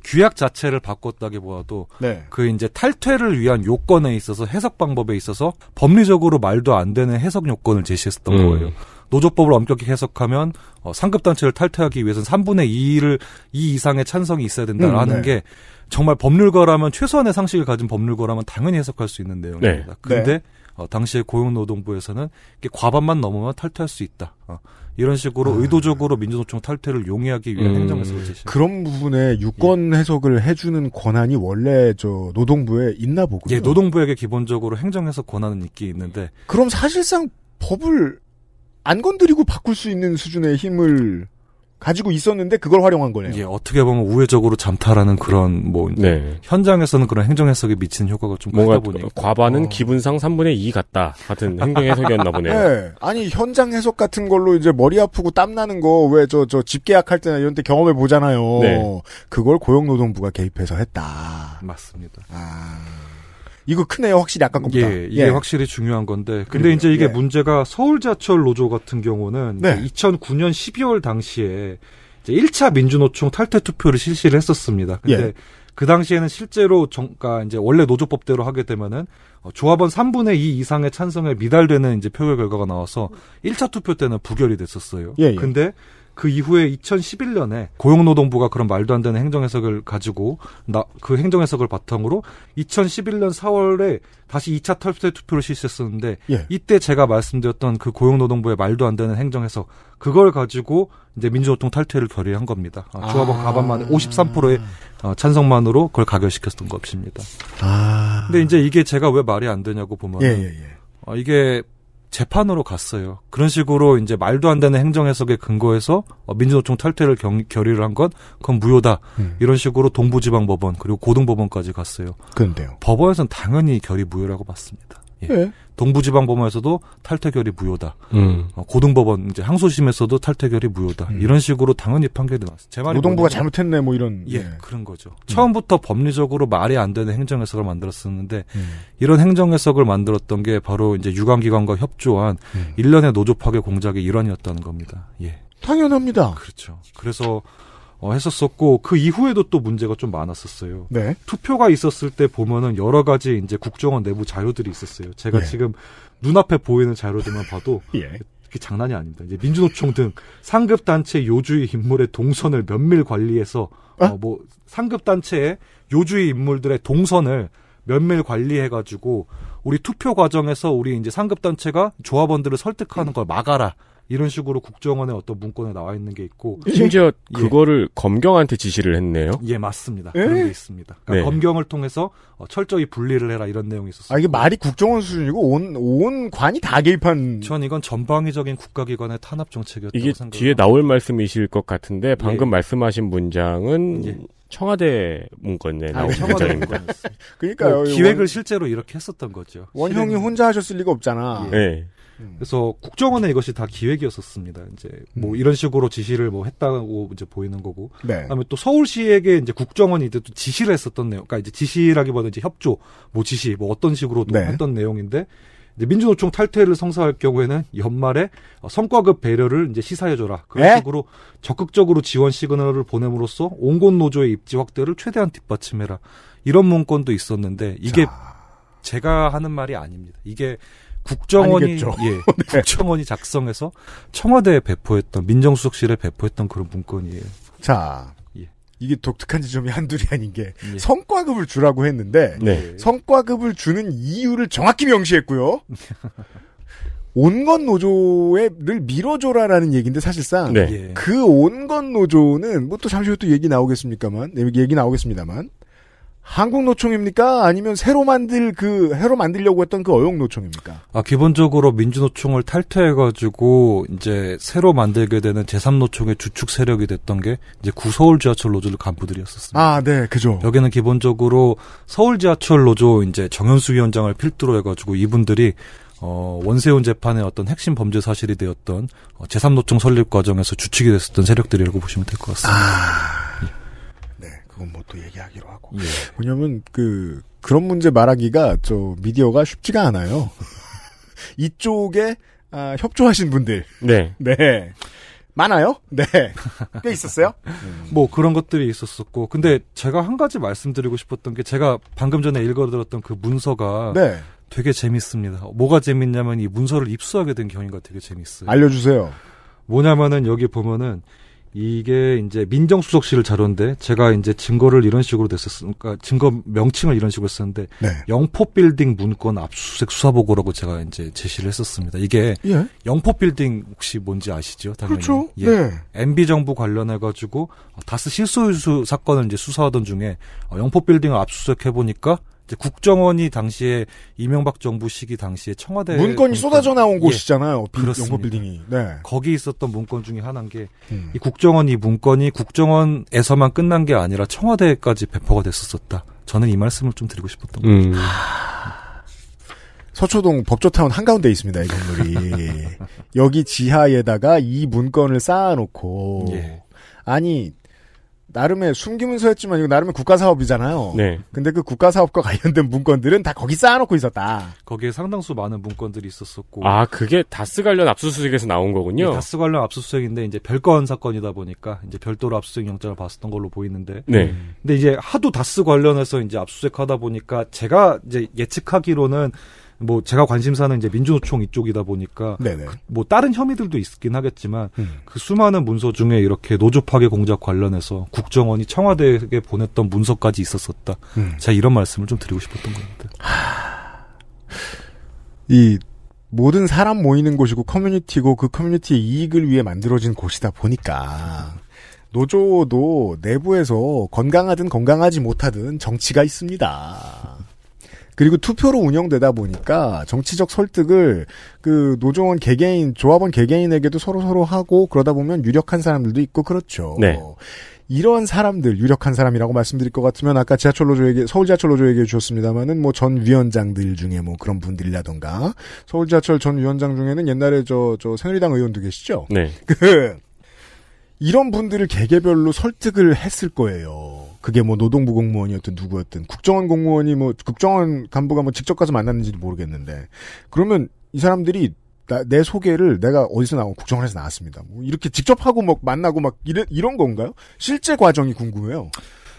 규약 자체를 바꿨다기보다도 네. 그 이제 탈퇴를 위한 요건에 있어서 해석 방법에 있어서 법리적으로 말도 안 되는 해석 요건을 제시했었던 음. 거예요. 노조법을 엄격히 해석하면 어, 상급 단체를 탈퇴하기 위해서는 3분의 2를 2 이상의 찬성이 있어야 된다라는 음, 네. 게 정말 법률가라면 최소한의 상식을 가진 법률가라면 당연히 해석할 수 있는 내용입니다. 그런데 네. 네. 어, 당시에 고용노동부에서는 이게 과반만 넘으면 탈퇴할 수 있다. 어, 이런 식으로 아. 의도적으로 민주노총 탈퇴를 용이하기 위한 음. 행정에서 제시. 그런 부분에 유권 예. 해석을 해주는 권한이 원래 저 노동부에 있나 보군요. 예, 노동부에게 기본적으로 행정해서 권한은 있긴 있는데. 그럼 사실상 법을 안 건드리고 바꿀 수 있는 수준의 힘을 가지고 있었는데 그걸 활용한 거네요. 예, 어떻게 보면 우회적으로 잠타라는 그런 뭐 네. 현장에서는 그런 행정 해석에 미치는 효과가 좀 뭔가 크다 보니 과반은 어. 기분상 3분의 2 같다 같은 행정 해석이었나 보네요. 네. 아니 현장 해석 같은 걸로 이제 머리 아프고 땀 나는 거 왜 저 저 집계약할 때나 이런 때 경험해 보잖아요. 네. 그걸 고용노동부가 개입해서 했다. 맞습니다. 아. 이거 크네요, 확실히 아까 겁니다. 예, 이게 예. 확실히 중요한 건데. 근데 그러요 이제 이게 예. 문제가 서울자철 노조 같은 경우는 네. 2009년 12월 당시에 이제 1차 민주노총 탈퇴 투표를 실시를 했었습니다. 근데 예. 그 당시에는 실제로 정가 그러니까 이제 원래 노조법대로 하게 되면은 어, 조합원 3분의 2 이상의 찬성에 미달되는 이제 표결 결과가 나와서 1차 투표 때는 부결이 됐었어요. 예, 예. 근데 그 이후에 2011년에 고용노동부가 그런 말도 안 되는 행정해석을 가지고 나, 그 행정해석을 바탕으로 2011년 4월에 다시 2차 탈세 투표를 실시했었는데 예. 이때 제가 말씀드렸던 그 고용노동부의 말도 안 되는 행정해석 그걸 가지고 이제 민주노총 탈퇴를 결의한 겁니다. 어, 아, 조합원 가반만 53%의 어, 찬성만으로 그걸 가결시켰던 것입니다. 아. 근데 이제 이게 제가 왜 말이 안 되냐고 보면 예, 예, 예. 어, 이게 재판으로 갔어요. 그런 식으로 이제 말도 안 되는 행정 해석에 근거해서 어, 민주노총 탈퇴를 경, 결의를 한 건 그건 무효다. 음. 이런 식으로 동부지방법원 그리고 고등법원까지 갔어요. 그런데요. 법원에서는 당연히 결의 무효라고 봤습니다. 예. 예. 동부지방법원에서도 탈퇴결이 무효다. 음. 어, 고등법원 이제 항소심에서도 탈퇴결이 무효다. 음. 이런 식으로 당연히 판결이 나왔어요. 제 말이 노동부가 잘못했네 뭐 이런. 예, 예. 그런 거죠. 음. 처음부터 법리적으로 말이 안 되는 행정 해석을 만들었었는데 음. 이런 행정 해석을 만들었던 게 바로 이제 유관기관과 협조한 음. 일련의 노조 파괴 공작의 일환이었다는 겁니다. 예. 당연합니다. 그렇죠. 그래서 어, 했었었고 그 이후에도 또 문제가 좀 많았었어요. 네. 투표가 있었을 때 보면은 여러 가지 이제 국정원 내부 자료들이 있었어요. 제가 예. 지금 눈앞에 보이는 자료들만 봐도 예. 그게 장난이 아닙니다. 이제 민주노총 등 상급 단체 요주의 인물의 동선을 면밀 관리해서 아? 어? 어뭐 상급 단체의 요주의 인물들의 동선을 면밀 관리해가지고 우리 투표 과정에서 우리 이제 상급 단체가 조합원들을 설득하는 걸 막아라. 이런 식으로 국정원의 어떤 문건에 나와 있는 게 있고 예. 심지어 예. 그거를 검경한테 지시를 했네요. 예, 맞습니다. 에? 예? 그런 게 있습니다. 그러니까 네. 검경을 통해서 어, 철저히 분리를 해라 이런 내용이 있었어요. 아, 이게 말이 국정원 수준이고 온 온 관이 다 개입한. 전 이건 전방위적인 국가기관의 탄압 정책이었다고 이게 생각합니다. 뒤에 나올 말씀이실 것 같은데 방금 예. 말씀하신 문장은 예. 청와대 문건에 나온 아, 문장입니다. 그러니까 기획을 실제로 이렇게 했었던 거죠. 원형이 실은... 혼자 하셨을 리가 없잖아. 예. 네. 음. 그래서 국정원에 이것이 다 기획이었었습니다. 이제 뭐 음. 이런 식으로 지시를 뭐 했다고 이제 보이는 거고. 네. 그다음에 또 서울시에게 이제 국정원이 이제 또 지시를 했었던 내용. 그러니까 이제 지시라기보다 이제 협조, 뭐 지시, 뭐 어떤 식으로도 네. 했던 내용인데 이제 민주노총 탈퇴를 성사할 경우에는 연말에 어, 성과급 배려를 이제 시사해줘라. 그런 에? 네. 식으로 적극적으로 지원 시그널을 보냄으로써 온건 노조의 입지 확대를 최대한 뒷받침해라. 이런 문건도 있었는데 이게 자. 제가 하는 말이 아닙니다. 이게 국정원이 예, 네. 국정원이 작성해서 청와대에 배포했던 민정수석실에 배포했던 그런 문건이에요. 자, 예. 이게 독특한 지점이 한둘이 아닌 게 예. 성과급을 주라고 했는데 네. 성과급을 주는 이유를 정확히 명시했고요. 온건 노조를 밀어줘라라는 얘기인데 사실상 네. 그 온건 노조는 뭐 또 잠시 후 또 얘기 나오겠습니까만 얘기 나오겠습니다만 한국노총입니까? 아니면 새로 만들 그 새로 만들려고 했던 그 어용노총입니까? 아 기본적으로 민주노총을 탈퇴해가지고 이제 새로 만들게 되는 제3노총의 주축 세력이 됐던 게 이제 구서울 지하철 노조를 간부들이었었습니다. 아 네, 그죠. 여기는 기본적으로 서울 지하철 노조 이제 정현수 위원장을 필두로 해가지고 이분들이 어, 원세훈 재판의 어떤 핵심 범죄 사실이 되었던 어, 제3노총 설립 과정에서 주축이 됐었던 세력들이라고 보시면 될 것 같습니다. 아... 그건 뭐 또 얘기하기로 하고. 예. 왜냐면 그 그런 문제 말하기가 저 미디어가 쉽지가 않아요. 이쪽에 아, 협조하신 분들. 네. 네. 많아요? 네. 꽤 있었어요? 음. 뭐 그런 것들이 있었었고. 근데 제가 한 가지 말씀드리고 싶었던 게 제가 방금 전에 읽어들었던 그 문서가 네. 되게 재밌습니다. 뭐가 재밌냐면 이 문서를 입수하게 된 경위가 되게 재밌어요. 알려주세요. 뭐냐면은 여기 보면은 이게 이제 민정수석실을 자료인데 제가 이제 증거를 이런 식으로 됐었으니까 그러니까 증거 명칭을 이런 식으로 썼는데 네. 영포빌딩 문건 압수수색 수사보고라고 제가 이제 제시를 했었습니다. 이게 예. 영포빌딩 혹시 뭔지 아시죠? 당연히. 그렇죠. 예. 네. MB 정부 관련해 가지고 다스 실소유수 사건을 이제 수사하던 중에 어, 영포빌딩을 압수수색해 보니까 이제 국정원이 당시에 이명박 정부 시기 당시에 청와대 문건이 쏟아져 나온 예, 곳이잖아요. 예, 그렇 빌딩이. 네. 거기 있었던 문건 중에 하나인 게이 음. 국정원 이 문건이 국정원에서만 끝난 게 아니라 청와대까지 배포가 됐었었다. 저는 이 말씀을 좀 드리고 싶었던 음. 거죠. 서초동 법조타운 한가운데 있습니다, 이 건물이. 여기 지하에다가 이 문건을 쌓아놓고. 예. 아니, 나름의 숨기문서였지만 이거 나름의 국가 사업이잖아요. 네. 근데 그 국가 사업과 관련된 문건들은 다 거기 쌓아놓고 있었다. 거기에 상당수 많은 문건들이 있었었고. 아 그게 다스 관련 압수수색에서 나온 거군요. 네, 다스 관련 압수수색인데 이제 별건 사건이다 보니까 이제 별도로 압수수색 영장을 봤었던 걸로 보이는데. 네. 근데 이제 하도 다스 관련해서 이제 압수수색하다 보니까 제가 이제 예측하기로는 뭐 제가 관심사는 이제 민주노총 이쪽이다 보니까 네네. 그 뭐 다른 혐의들도 있긴 하겠지만 음. 그 수많은 문서 중에 이렇게 노조 파괴 공작 관련해서 국정원이 청와대에 게 보냈던 문서까지 있었었다. 음. 제가 이런 말씀을 좀 드리고 싶었던 겁니다. 이 모든 사람 모이는 곳이고 커뮤니티고 그 커뮤니티의 이익을 위해 만들어진 곳이다 보니까 노조도 내부에서 건강하든 건강하지 못하든 정치가 있습니다. 그리고 투표로 운영되다 보니까 정치적 설득을 그 노조원 개개인, 조합원 개개인에게도 서로서로 하고 그러다 보면 유력한 사람들도 있고 그렇죠. 네. 이런 사람들, 유력한 사람이라고 말씀드릴 것 같으면 아까 지하철 노조에게 서울 지하철 노조에게 주셨습니다만은 뭐 전 위원장들 중에 뭐 그런 분들이라던가 서울 지하철 전 위원장 중에는 옛날에 저, 저 새누리당 의원도 계시죠? 네. 그, 이런 분들을 개개별로 설득을 했을 거예요. 그게 뭐 노동부 공무원이었든 누구였든 국정원 공무원이 뭐 국정원 간부가 뭐 직접 가서 만났는지도 모르겠는데 그러면 이 사람들이 나, 내 소개를 내가 어디서 나온 국정원에서 나왔습니다. 뭐 이렇게 직접 하고 막 만나고 막이런 이런 건가요? 실제 과정이 궁금해요.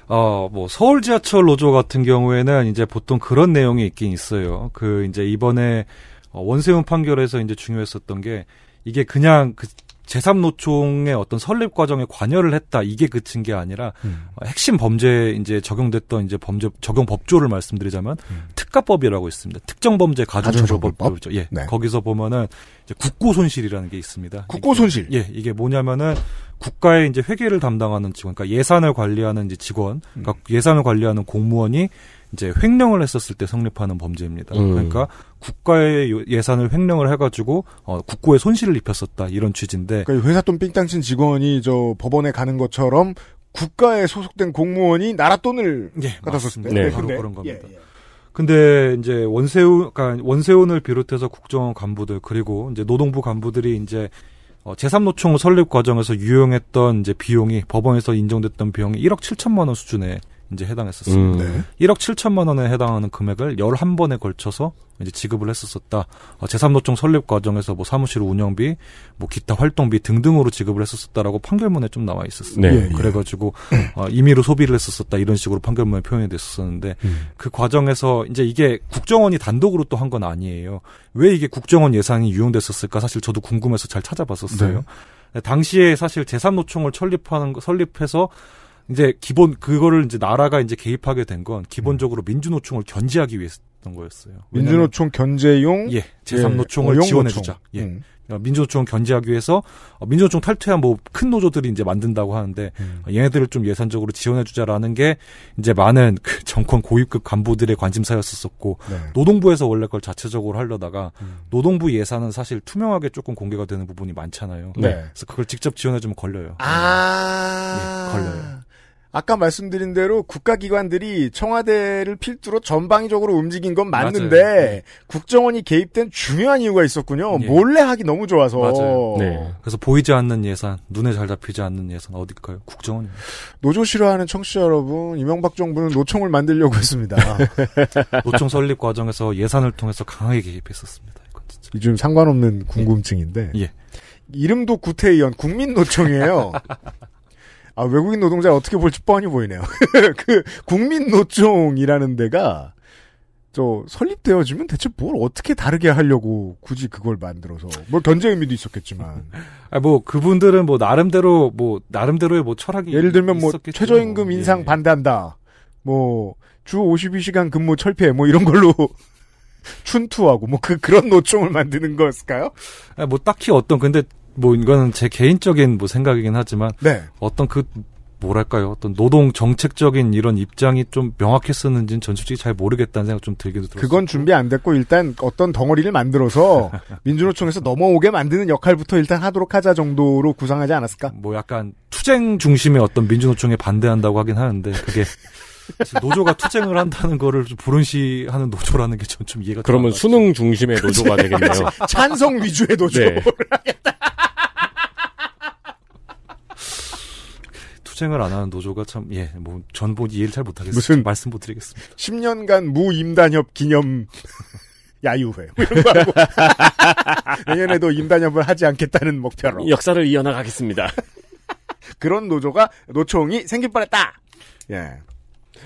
어, 뭐, 서울 지하철 노조 같은 경우에는 이제 보통 그런 내용이 있긴 있어요. 그, 이제 이번에 어, 원세훈 판결에서 이제 중요했었던 게 이게 그냥 그 제3노총의 어떤 설립 과정에 관여를 했다 이게 그친 게 아니라 음. 어, 핵심 범죄 이제 적용됐던 이제 범죄 적용 법조를 말씀드리자면 음. 특가법이라고 있습니다. 특정 범죄 가중처벌법 예. 네. 거기서 보면은 이제 국고 손실이라는 게 있습니다. 국고 손실. 이게, 예. 이게 뭐냐면은 국가의 이제 회계를 담당하는 직원, 그러니까 예산을 관리하는 이제 직원, 그러니까 음. 예산을 관리하는 공무원이 이제 횡령을 했었을 때 성립하는 범죄입니다. 음. 그러니까 국가의 예산을 횡령을 해가지고 어, 국고에 손실을 입혔었다 이런 취지인데. 그러니까 회사 돈 삥땅 친 직원이 저 법원에 가는 것처럼 국가에 소속된 공무원이 나라 돈을 예, 받았었습니다. 네. 바로 그런 겁니다. 예, 예. 근데 이제 원세훈, 그러니까 원세훈을 비롯해서 국정원 간부들 그리고 이제 노동부 간부들이 이제 어, 제3노총 설립 과정에서 유용했던 이제 비용이 법원에서 인정됐던 비용이 1억 7천만 원 수준에 이제 해당했었어요. 음. 네. 1억 7천만 원에 해당하는 금액을 11번에 걸쳐서 이제 지급을 했었었다. 어, 제3노총 설립 과정에서 뭐 사무실 운영비, 뭐 기타 활동비 등등으로 지급을 했었었다라고 판결문에 좀 나와 있었어요. 네. 예, 예. 그래가지고 어, 임의로 소비를 했었었다 이런 식으로 판결문에 표현이 됐었는데 음. 그 과정에서 이제 이게 국정원이 단독으로 또 한 건 아니에요. 왜 이게 국정원 예산이 유용됐었을까 사실 저도 궁금해서 잘 찾아봤었어요. 네. 당시에 사실 제3노총을 설립하는 설립해서 이제 기본 그거를 이제 나라가 이제 개입하게 된건 음. 기본적으로 음. 민주노총을 견제하기 위해서였던 거였어요. 민주노총 견제용 예 제3노총을 예, 지원해주자. 예. 음. 그러니까 민주노총 견제하기 위해서 어, 민주노총 탈퇴한 뭐 큰 노조들이 이제 만든다고 하는데 음. 어, 얘네들을 좀 예산적으로 지원해주자라는 게 이제 많은 그 정권 고위급 간부들의 관심사였었었고 네. 노동부에서 원래 그걸 자체적으로 하려다가 음. 노동부 예산은 사실 투명하게 조금 공개가 되는 부분이 많잖아요. 네. 그래서 그걸 직접 지원해주면 걸려요. 아 네, 걸려요. 아까 말씀드린 대로 국가기관들이 청와대를 필두로 전방위적으로 움직인 건 맞는데 맞 네. 국정원이 개입된 중요한 이유가 있었군요. 예. 몰래 하기 너무 좋아서. 맞아요. 네. 네. 그래서 보이지 않는 예산, 눈에 잘 잡히지 않는 예산 어디일까요? 국정원. 노조 싫어하는 청취자 여러분, 이명박 정부는 노총을 만들려고 했습니다. 노총 설립 과정에서 예산을 통해서 강하게 개입했었습니다. 이건 진짜. 요즘 상관없는 예. 궁금증인데. 예. 이름도 구태의원 국민노총이에요. 아, 외국인 노동자를 어떻게 볼지 뻔히 보이네요. 그, 국민 노총이라는 데가, 저, 설립되어지면 대체 뭘 어떻게 다르게 하려고 굳이 그걸 만들어서. 뭐 견제 의미도 있었겠지만. 아, 뭐, 그분들은 뭐, 나름대로, 뭐, 나름대로의 뭐, 철학이. 예를 들면 뭐, 있었겠죠. 최저임금 뭐, 인상 예. 반대한다. 뭐, 주 52시간 근무 철폐, 뭐, 이런 걸로. 춘투하고 뭐 그 그런 노총을 만드는 거였까요 아, 뭐 딱히 어떤 근데 뭐 이거는 제 개인적인 뭐 생각이긴 하지만 네. 어떤 그 뭐랄까요 어떤 노동 정책적인 이런 입장이 좀 명확했었는지는 전 솔직히 잘 모르겠다는 생각 좀 들기도 들었어요. 그건 준비 안 됐고 일단 어떤 덩어리를 만들어서 민주노총에서 넘어오게 만드는 역할부터 일단 하도록 하자 정도로 구상하지 않았을까? 뭐 약간 투쟁 중심의 어떤 민주노총에 반대한다고 하긴 하는데 그게 노조가 투쟁을 한다는 거를 좀 불운시하는 노조라는 게 전 좀 이해가 그러면 수능 중심의 노조가 되겠네요. 찬성 위주의 노조. 네. 투쟁을 안 하는 노조가 참, 예, 뭐, 전부 이해를 잘 못하겠어요 무슨, 말씀 못 드리겠습니다. 10년간 무임단협 기념 야유회. 뭐 이런 거 하고. 내년에도 임단협을 하지 않겠다는 목표로. 역사를 이어나가겠습니다. 그런 노조가, 노총이 생길 뻔했다! 예.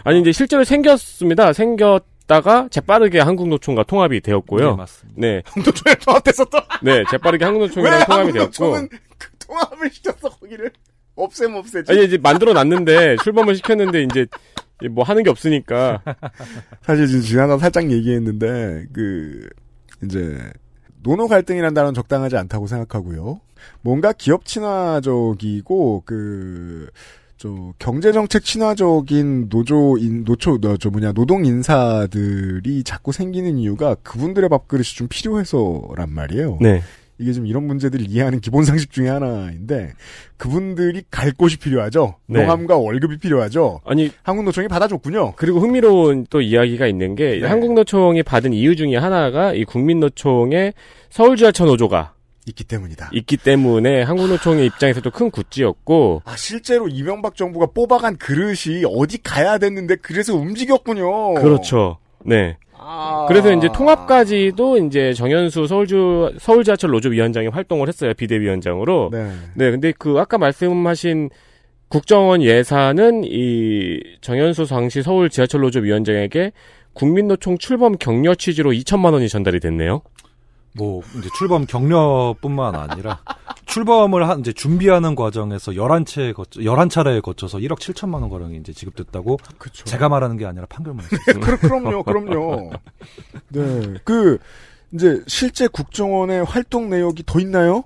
아니, 이제 실제로 생겼습니다. 생겼, 다가 재빠르게 한국노총과 통합이 되었고요. 네, 맞습니다. 네. 한국노총에 통합됐었다. 네, 재빠르게 한국노총이랑 통합이 되었고. 그 통합을 시켰어 거기를. 없애없애 아니, 이제 만들어 놨는데, 출범을 시켰는데, 이제, 뭐 하는 게 없으니까. 사실 지금 지난번 살짝 얘기했는데, 그, 이제, 노노 갈등이란 단어는 적당하지 않다고 생각하고요. 뭔가 기업 친화적이고, 그, 저 경제정책 친화적인 노조인 노초 저 뭐냐 노동 인사들이 자꾸 생기는 이유가 그분들의 밥그릇이 좀 필요해서란 말이에요. 네. 이게 좀 이런 문제들을 이해하는 기본 상식 중의 하나인데 그분들이 갈 곳이 필요하죠. 네. 농함과 월급이 필요하죠. 아니 한국노총이 받아줬군요. 그리고 흥미로운 또 이야기가 있는 게 네. 한국노총이 받은 이유 중에 하나가 이 국민노총의 서울지하철 노조가 있기 때문이다. 있기 때문에 한국노총의 입장에서도 큰 굿즈였고. 아, 실제로 이명박 정부가 뽑아간 그릇이 어디 가야 됐는데 그래서 움직였군요. 그렇죠. 네. 그래서 이제 통합까지도 이제 정현수 서울주 서울지하철 노조 위원장이 활동을 했어요 비대위원장으로. 네. 네. 근데 그 아까 말씀하신 국정원 예산은 이 정현수 당시 서울 지하철 노조 위원장에게 국민노총 출범 격려 취지로 2천만 원이 전달이 됐네요. 뭐 이제 출범 격려뿐만 아니라 출범을 한 이제 준비하는 과정에서 11채 거쳐 11차례에 거쳐서 1억 7천만 원 가량이 이제 지급됐다고 그쵸. 제가 말하는 게 아니라 판결문에 있어요. 그럼요. 그럼요. 네. 그 이제 실제 국정원의 활동 내역이 더 있나요?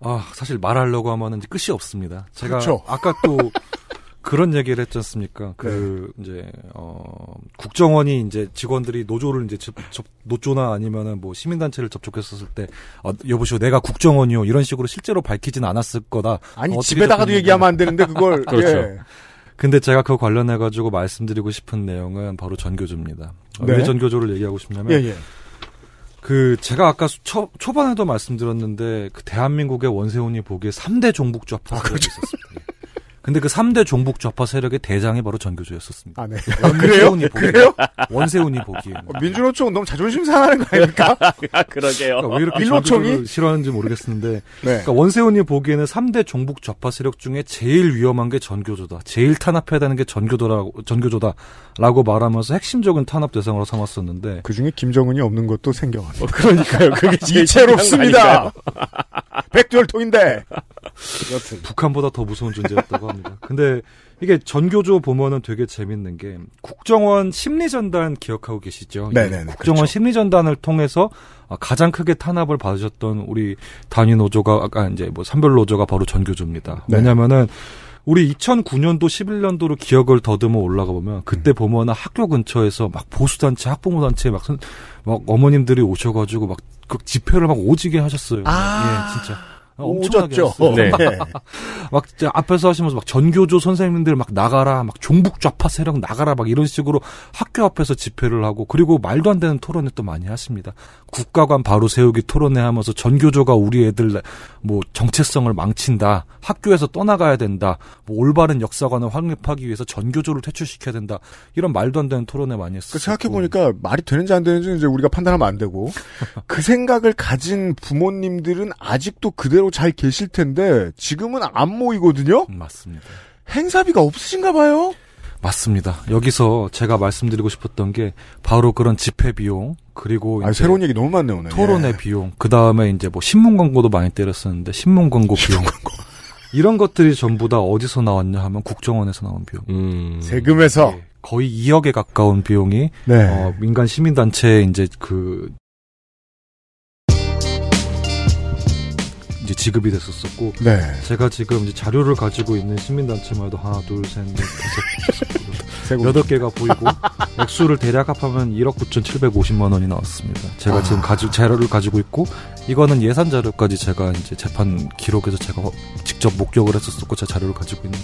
아, 사실 말하려고 하면은 끝이 없습니다. 제가 그쵸? 아까 또 그런 얘기를 했지 않습니까? 그 네. 이제 어 국정원이 이제 직원들이 노조를 이제 접, 접 노조나 아니면은 뭐 시민 단체를 접촉했었을 때 어, 여보시오 내가 국정원이요 이런 식으로 실제로 밝히진 않았을 거다. 아니 집에다가도 얘기하면 안 되는데 그걸 그렇죠. 예. 근데 제가 그거 관련해 가지고 말씀드리고 싶은 내용은 바로 전교조입니다. 네. 왜 전교조를 얘기하고 싶냐면 예, 예. 그 제가 아까 초, 초반에도 말씀드렸는데 그 대한민국의 원세훈이 보기에 3대 종북 좌파 아, 그렇죠. 있었습니다. 근데 그 3대 종북 좌파 세력의 대장이 바로 전교조였었습니다. 아, 네. 아, 아 그래요? 그래요? 원세훈이 보기에는. 어, 민주노총 너무 자존심 상하는 거 아닙니까? 아, 그러게요. 그러니까 왜 이렇게 민노총이 아, 싫어하는지 모르겠는데. 네. 그러니까 원세훈이 보기에는 3대 종북 좌파 세력 중에 제일 위험한 게 전교조다. 제일 탄압해야 되는 게 전교조라고, 전교조다라고 말하면서 핵심적인 탄압 대상으로 삼았었는데. 그 중에 김정은이 없는 것도 생겨가지고. 어, 그러니까요. 그게 제일 이채롭습니다. 백두혈통인데. 여튼 북한보다 더 무서운 존재였다고 합니다. 근데 이게 전교조 보면은 되게 재밌는 게 국정원 심리전단 기억하고 계시죠? 네네네. 그렇죠. 국정원 그렇죠. 심리전단을 통해서 가장 크게 탄압을 받으셨던 우리 단위 노조가 아까 이제 뭐 산별 노조가 바로 전교조입니다. 네. 왜냐면은 우리 2009년도 11년도로 기억을 더듬어 올라가 보면 그때 음. 보면 학교 근처에서 막 보수단체 학부모단체 막, 막 어머님들이 오셔가지고 막 그지표를막 오지게 하셨어요. 아~ 예, 진짜. 어, 엄청났죠 어, 네. 막 앞에서 하시면서 막 전교조 선생님들 막 나가라, 막 종북 좌파 세력 나가라, 막 이런 식으로 학교 앞에서 집회를 하고 그리고 말도 안 되는 토론회 또 많이 하십니다. 국가관 바로 세우기 토론회 하면서 전교조가 우리 애들 뭐 정체성을 망친다, 학교에서 떠나가야 된다, 뭐 올바른 역사관을 확립하기 위해서 전교조를 퇴출시켜야 된다 이런 말도 안 되는 토론회 많이 했어요. 그 생각해 보니까 말이 되는지 안 되는지 이제 우리가 판단하면 안 되고 그 생각을 가진 부모님들은 아직도 그대로 나름대로 잘 계실 텐데 지금은 안 모이거든요. 음, 맞습니다. 행사비가 없으신가 봐요. 맞습니다. 여기서 제가 말씀드리고 싶었던 게 바로 그런 집회 비용 그리고 아, 새로운 얘기 너무 많네 오늘. 토론의 예. 비용 그 다음에 이제 뭐 신문 광고도 많이 때렸었는데 신문 광고 비용 광고. 이런 것들이 전부 다 어디서 나왔냐 하면 국정원에서 나온 비용. 음. 세금에서 예, 거의 2억에 가까운 비용이 네. 어, 민간 시민 단체의 이제 그 이제 지급이 됐었었고 네. 제가 지금 이제 자료를 가지고 있는 시민단체마도 하나 둘 셋넷 다섯 여덟 개가 보이고 액수를 대략 합하면 1억 9,750만 원이 나왔습니다. 제가 아. 지금 가지 고자료를 가지고 있고 이거는 예산 자료까지 제가 이제 재판 기록에서 제가 직접 목격을 했었고 제 자료를 가지고 있는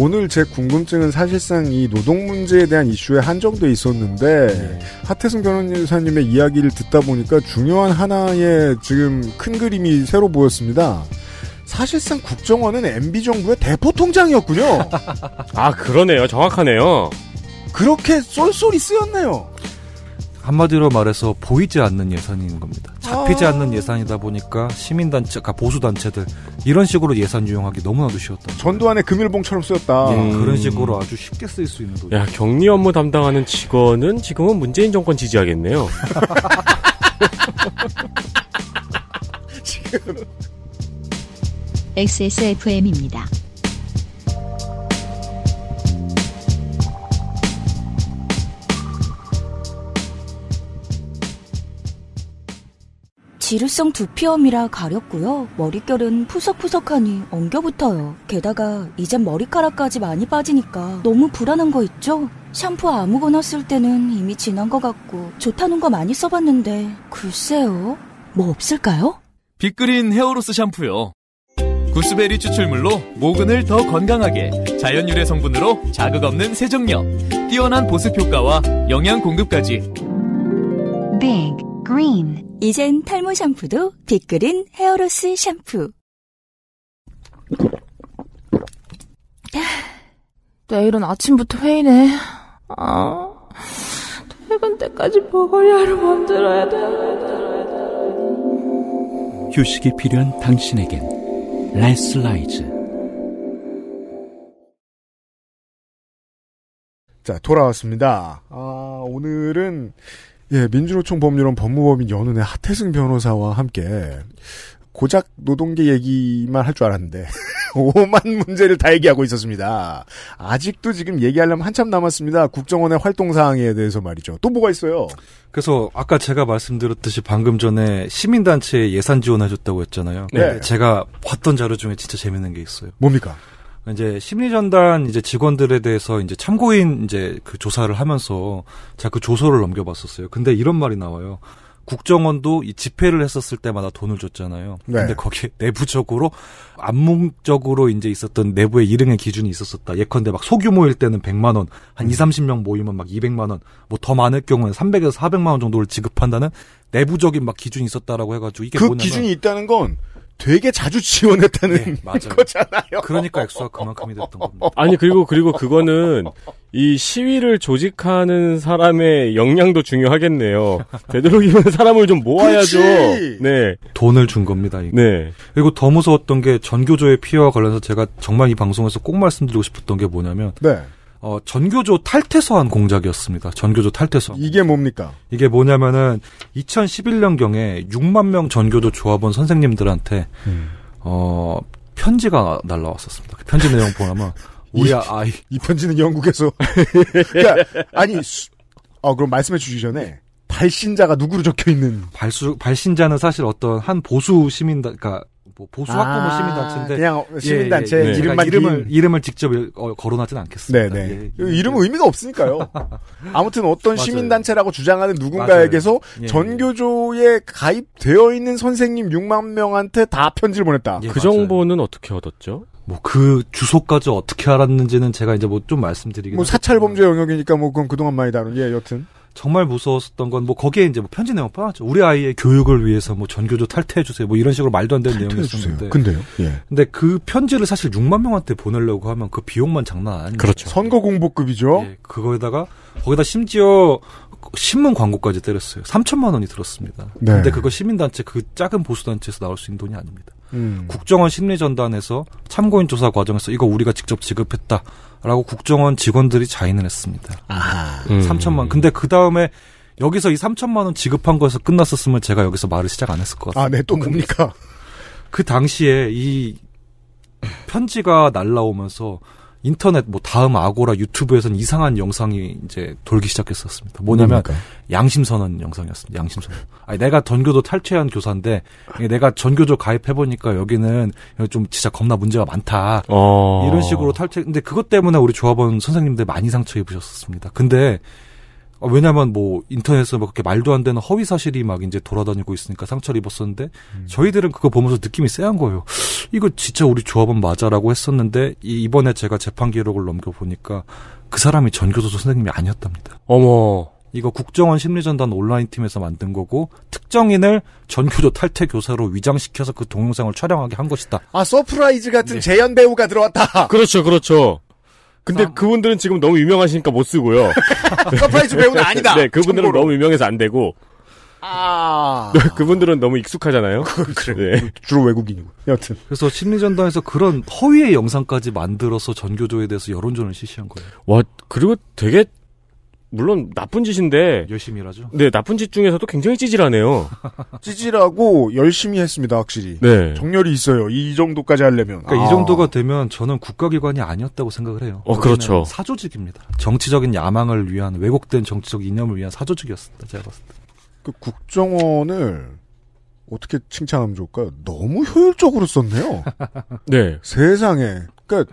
오늘 제 궁금증은 사실상 이 노동 문제에 대한 이슈에 한정돼 있었는데 네. 하태승 변호사님의 이야기를 듣다 보니까 중요한 하나의 지금 큰 그림이 새로 보였습니다. 사실상 국정원은 MB 정부의 대포통장이었군요. 아 그러네요. 정확하네요. 그렇게 쏠쏠이 쓰였네요. 한마디로 말해서 보이지 않는 예산인 겁니다. 잡히지 아... 않는 예산이다 보니까 시민단체, 그러니까 보수단체들 이런 식으로 예산 유용하기 너무나도 쉬웠다. 전두환의 금일봉처럼 쓰였다. 예, 음... 그런 식으로 아주 쉽게 쓰일 수 있는 돈. 야 격리 업무 담당하는 직원은 지금은 문재인 정권 지지하겠네요. 지금 XSFM입니다. 지루성 두피염이라 가렵고요. 머릿결은 푸석푸석하니 엉겨붙어요. 게다가 이젠 머리카락까지 많이 빠지니까 너무 불안한 거 있죠? 샴푸 아무거나 쓸 때는 이미 지난 것 같고 좋다는 거 많이 써봤는데 글쎄요. 뭐 없을까요? 빅그린 헤어로스 샴푸요. 구스베리 추출물로 모근을 더 건강하게 자연 유래 성분으로 자극 없는 세정력 뛰어난 보습 효과와 영양 공급까지 빅 그린 이젠 탈모 샴푸도 빅그린 헤어로스 샴푸 내일은 아침부터 회의네 아 퇴근 때까지 버거리하러 만들어야 돼 휴식이 필요한 당신에겐 레슬 라이즈 자 돌아왔습니다. 아, 오늘은 예 민주노총 법률원 법무법인 연은의 하태승 변호사와 함께 고작 노동계 얘기만 할 줄 알았는데 오만 문제를 다 얘기하고 있었습니다. 아직도 지금 얘기하려면 한참 남았습니다. 국정원의 활동 사항에 대해서 말이죠. 또 뭐가 있어요? 그래서 아까 제가 말씀드렸듯이 방금 전에 시민단체에 예산 지원해줬다고 했잖아요. 네. 제가 봤던 자료 중에 진짜 재밌는 게 있어요. 뭡니까? 이제 심리전단 이제 직원들에 대해서 이제 참고인 이제 그 조사를 하면서 제가 그 조서를 넘겨봤었어요. 근데 이런 말이 나와요. 국정원도 이 집회를 했었을 때마다 돈을 줬잖아요. 네. 근데 거기에 내부적으로 암묵적으로 이제 있었던 내부의 일응의 기준이 있었었다. 예컨대 막 소규모일 때는 100만 원, 한 음. 2, 30명 모이면 막 200만 원, 뭐 더 많을 경우는 300에서 400만 원 정도를 지급한다는 내부적인 막 기준이 있었다라고 해 가지고 이게 그 뭐냐면 기준이 있다는 건 되게 자주 지원했다는 네, 거잖아요. 그러니까 액수가 그만큼이 됐던 겁니다. 아니 그리고 그리고 그거는 이 시위를 조직하는 사람의 역량도 중요하겠네요. 되도록이면 사람을 좀 모아야죠. 그치? 네. 돈을 준 겁니다. 이거. 네. 그리고 더 무서웠던 게 전교조의 피해와 관련해서 제가 정말 이 방송에서 꼭 말씀드리고 싶었던 게 뭐냐면 네. 어, 전교조 탈퇴소한 공작이었습니다. 전교조 탈퇴소 이게 뭡니까? 이게 뭐냐면은 2011년경에 6만 명 전교조 조합원 선생님들한테 음. 어, 편지가 날라왔었습니다. 그 편지 내용 보면 우리 이, 아이 아, 이 편지는 영국에서 그러 그러니까 아니 수, 어 그럼 말씀해 주시기 전에 발신자가 누구로 적혀 있는 발수 발신자는 사실 어떤 한 보수 시민 그니까뭐 보수 아, 학부모 아, 시민단체인데 그냥 시민단체 예, 예, 예. 이름만 그러니까 이름을 이름을 직접 어, 거론하지는 않겠습니다. 네네 네. 예, 예, 이름은 예. 의미가 없으니까요. 아무튼 어떤 시민단체라고 주장하는 누군가에게서 전교조에 가입되어 있는 선생님 6만 명한테 다 편지를 보냈다. 그 맞아요. 정보는 어떻게 얻었죠? 뭐그 주소까지 어떻게 알았는지는 제가 이제 뭐 좀 말씀드리긴 뭐, 뭐 사찰 범죄 영역이니까 뭐 그건 그동안 많이 다룬 예 여튼 정말 무서웠었던 건 뭐 거기에 이제 뭐 편지 내용 빠았죠 우리 아이의 교육을 위해서 뭐 전교조 탈퇴해 주세요. 뭐 이런 식으로 말도 안 되는 내용이었는데. 근데요. 예. 근데 그 편지를 사실 6만 명한테 보내려고 하면 그 비용만 장난 아니에요. 그렇죠. 선거 공보급이죠. 예. 그거에다가 거기다 심지어 신문 광고까지 때렸어요. 3천만 원이 들었습니다. 네. 근데 그거 시민단체 그 작은 보수단체에서 나올 수 있는 돈이 아닙니다. 음. 국정원 심리전단에서 참고인 조사 과정에서 이거 우리가 직접 지급했다라고 국정원 직원들이 자인을 했습니다. 아, 음. 3천만. 근데 그 다음에 여기서 이 3천만 원 지급한 거에서 끝났었으면 제가 여기서 말을 시작 안 했을 것 같아요. 아, 네, 또 뭡니까? 그 당시에 이 편지가 날라오면서 인터넷 뭐 다음 아고라 유튜브에선 이상한 영상이 이제 돌기 시작했었습니다. 뭐냐면 뭡니까? 양심선언 영상이었습니다. 양심선 아니 내가 전교도 탈퇴한 교사인데 내가 전교조 가입해 보니까 여기는 좀 진짜 겁나 문제가 많다. 어... 이런 식으로 탈퇴. 근데 그것 때문에 우리 조합원 선생님들 많이 상처 입으셨습니다. 었 근데 아, 왜냐면 뭐 인터넷에서 막 그렇게 말도 안 되는 허위 사실이 막 이제 돌아다니고 있으니까 상처를 입었었는데 음. 저희들은 그거 보면서 느낌이 쎄한 거예요. 이거 진짜 우리 조합은 맞아라고 했었는데 이, 이번에 제가 재판 기록을 넘겨 보니까 그 사람이 전교도 선생님이 아니었답니다. 어머. 이거 국정원 심리전단 온라인 팀에서 만든 거고 특정인을 전교조 탈퇴 교사로 위장시켜서 그 동영상을 촬영하게 한 것이다. 아 서프라이즈 같은 네. 재현 배우가 들어왔다. 그렇죠, 그렇죠. 근데 아, 그분들은 지금 너무 유명하시니까 못 쓰고요. 서프라이즈 배우는 네, 아니다. 네, 그분들은 참고로. 너무 유명해서 안 되고. 아. 그분들은 너무 익숙하잖아요. 그래. 그렇죠. 네. 주로 외국인이고. 여튼. 그래서 심리전당에서 그런 허위의 영상까지 만들어서 전교조에 대해서 여론전을 실시한 거예요. 와, 그리고 되게 물론 나쁜 짓인데 열심히 일하죠. 네, 나쁜 짓 중에서도 굉장히 찌질하네요. 찌질하고 열심히 했습니다, 확실히. 네. 정렬이 있어요. 이 정도까지 하려면. 그러니까 아. 이 정도가 되면 저는 국가기관이 아니었다고 생각을 해요. 어, 그렇죠. 사조직입니다. 정치적인 야망을 위한 왜곡된 정치적 이념을 위한 사조직이었습니다. 제가 봤을 때. 그 국정원을 어떻게 칭찬하면 좋을까요? 너무 효율적으로 썼네요. 네. 세상에. 그러니까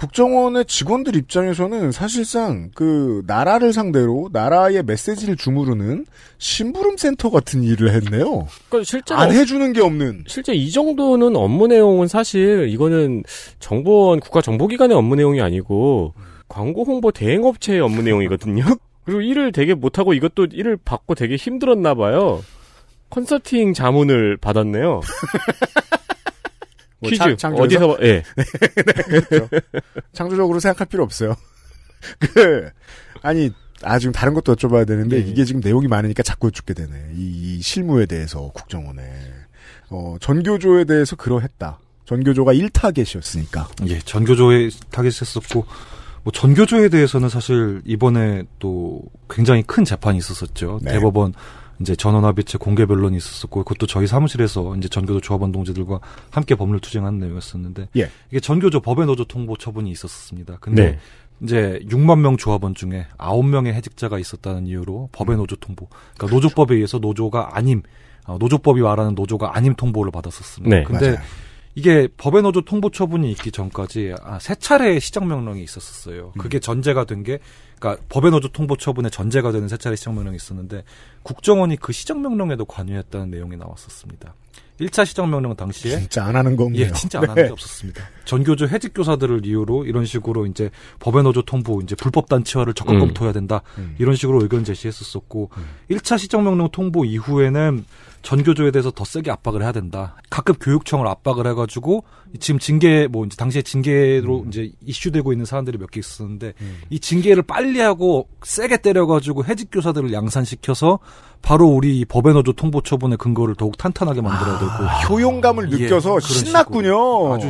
국정원의 직원들 입장에서는 사실상 그 나라를 상대로 나라의 메시지를 주무르는 심부름 센터 같은 일을 했네요. 그러니까 실제 안 해주는 게 없는. 실제 이 정도는 업무 내용은 사실 이거는 정보원 국가 정보기관의 업무 내용이 아니고 광고 홍보 대행 업체의 업무 내용이거든요. 그 그리고 일을 되게 못하고 이것도 일을 받고 되게 힘들었나 봐요. 컨설팅 자문을 받았네요. 뭐 퀴즈 창, 어디서 예. 네. 네, 그렇죠. 창조적으로 생각할 필요 없어요. 그 아니 아 지금 다른 것도 여쭤봐야 되는데 네. 이게 지금 내용이 많으니까 자꾸 죽게 되네. 이, 이 실무에 대해서 국정원에 어, 전교조에 대해서 그러했다. 전교조가 1타겟이었으니까. 예, 전교조에 타겟했었고 뭐 전교조에 대해서는 사실 이번에 또 굉장히 큰 재판이 있었었죠. 네. 대법원 이제 전원합의체 공개 변론이 있었었고 그것도 저희 사무실에서 이제 전교조 조합원 동지들과 함께 법률 투쟁한 내용이었었는데 예. 이게 전교조 법의 노조 통보 처분이 있었습니다. 근데 네. 이제 6만 명 조합원 중에 9명의 해직자가 있었다는 이유로 법의 노조 통보. 그러니까 그렇죠. 노조법에 의해서 노조가 아님 어, 노조법이 말하는 노조가 아님 통보를 받았었습니다. 네, 근데 맞아요. 이게 법의 노조 통보 처분이 있기 전까지 아, 세 차례의 시정 명령이 있었었어요. 음. 그게 전제가 된 게 그러니까 법의 노조 통보 처분의 전제가 되는 세 차례 시정 명령이 있었는데 국정원이 그 시정 명령에도 관여했다는 내용이 나왔었습니다. 1차 시정 명령 은 당시에 진짜 안 하는 건가요? 예, 진짜 안 하는 게 없었습니다. 네. 전교조 해직 교사들을 이유로 이런 식으로 이제 법의 노조 통보 이제 불법 단체화를 적극 음. 검토해야 된다 음. 이런 식으로 의견 제시했었었고 음. 1차 시정명령 통보 이후에는 전교조에 대해서 더 세게 압박을 해야 된다. 각급 교육청을 압박을 해가지고 지금 징계 뭐 이제 당시에 징계로 음. 이제 이슈되고 있는 사람들이 몇 개 있었는데 음. 이 징계를 빨리 하고 세게 때려가지고 해직 교사들을 양산시켜서 바로 우리 법의 노조 통보 처분의 근거를 더욱 탄탄하게 만들어야 되고 아, 효용감을 아, 느껴서 예, 신났군요. 아주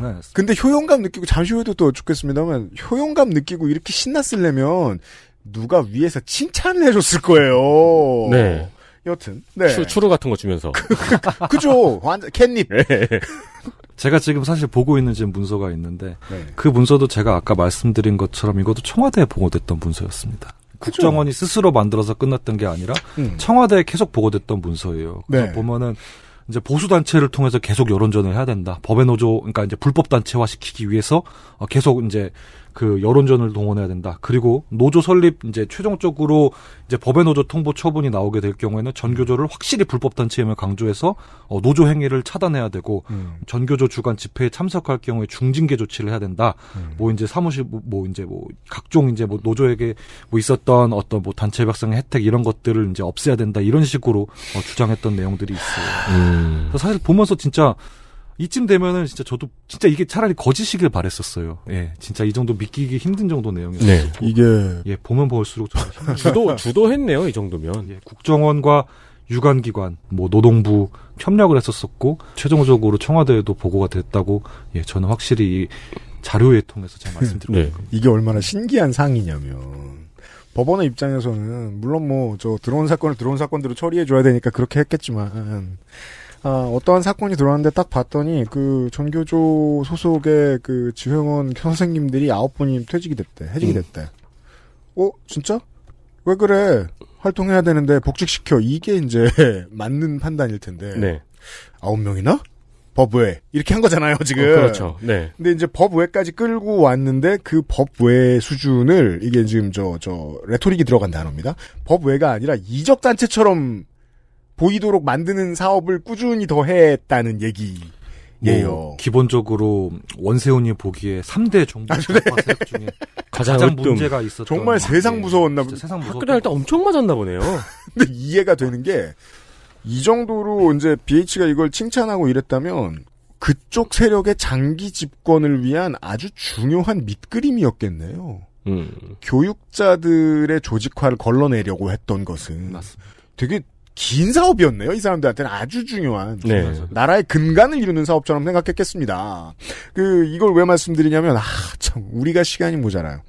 네, 않았어요. 근데 효용감 느끼고 잠시 후에도 또 죽겠습니다만 효용감 느끼고 이렇게 신났으려면 누가 위에서 칭찬을 해줬을 거예요. 네. 여튼 네. 추, 루 같은 거 주면서 그, 그, 그, 그죠 완전 캣닙 네. 제가 지금 사실 보고 있는 지금 문서가 있는데 네. 그 문서도 제가 아까 말씀드린 것처럼 이것도 청와대에 보고됐던 문서였습니다 그쵸? 국정원이 스스로 만들어서 끝났던 게 아니라 음. 청와대에 계속 보고됐던 문서예요 그래서 네. 보면은 이제 보수 단체를 통해서 계속 여론전을 해야 된다. 법의 노조 그러니까 이제 불법 단체화 시키기 위해서 어, 계속 이제 그 여론전을 동원해야 된다. 그리고 노조 설립 이제 최종적으로 이제 법의 노조 통보 처분이 나오게 될 경우에는 전교조를 확실히 불법 단체임을 강조해서 어, 노조 행위를 차단해야 되고 음. 전교조 주관 집회에 참석할 경우에 중징계 조치를 해야 된다. 음. 뭐 이제 사무실 뭐, 뭐 이제 뭐 각종 이제 뭐 노조에게 뭐 있었던 어떤 뭐 단체 박상의 혜택 이런 것들을 이제 없애야 된다 이런 식으로 어, 주장했던 내용들이 있어요. 음. 사실 보면서 진짜 이쯤 되면은 진짜 저도 진짜 이게 차라리 거짓이길 바랬었어요. 예, 진짜 이 정도 믿기기 힘든 정도 내용이었어요. 네, 이게 예 보면 볼수록 주도 주도했네요 이 정도면 예, 국정원과 유관기관 뭐 노동부 협력을 했었었고 최종적으로 청와대에도 보고가 됐다고 예 저는 확실히 자료에 통해서 제가 말씀드리고 네. 이게 얼마나 신기한 상이냐면 법원의 입장에서는 물론 뭐 저 들어온 사건을 들어온 사건대로 처리해 줘야 되니까 그렇게 했겠지만. 아, 어떠한 사건이 들어왔는데 딱 봤더니 그 전교조 소속의 그 지회원 선생님들이 아홉 분이 퇴직이 됐대, 해직이 음. 됐대. 어, 진짜? 왜 그래? 활동해야 되는데 복직시켜. 이게 이제 맞는 판단일 텐데. 네. 아홉 명이나? 법 외. 이렇게 한 거잖아요, 어, 지금. 어, 그렇죠. 네. 근데 이제 법 외까지 끌고 왔는데 그법외 수준을 이게 지금 저, 저, 레토릭이 들어간 단어입니다. 법 외가 아니라 이적단체처럼 보이도록 만드는 사업을 꾸준히 더 했다는 얘기예요. 뭐 기본적으로 원세훈이 보기에 3대 정부 정파세력 중에 가장, 가장 문제가 있었던 정말 세상 무서웠나 보네. 세상 무 학교 다닐 때 엄청 맞았나 보네요. 근데 이해가 되는 게 이 정도로 이제 BH가 이걸 칭찬하고 이랬다면 그쪽 세력의 장기 집권을 위한 아주 중요한 밑그림이었겠네요. 음. 교육자들의 조직화를 걸러내려고 했던 것은 맞습니다. 되게 긴 사업이었네요. 이 사람들한테는 아주 중요한 네. 나라의 근간을 이루는 사업처럼 생각했겠습니다. 그 이걸 왜 말씀드리냐면 아 참 우리가 시간이 모자라요.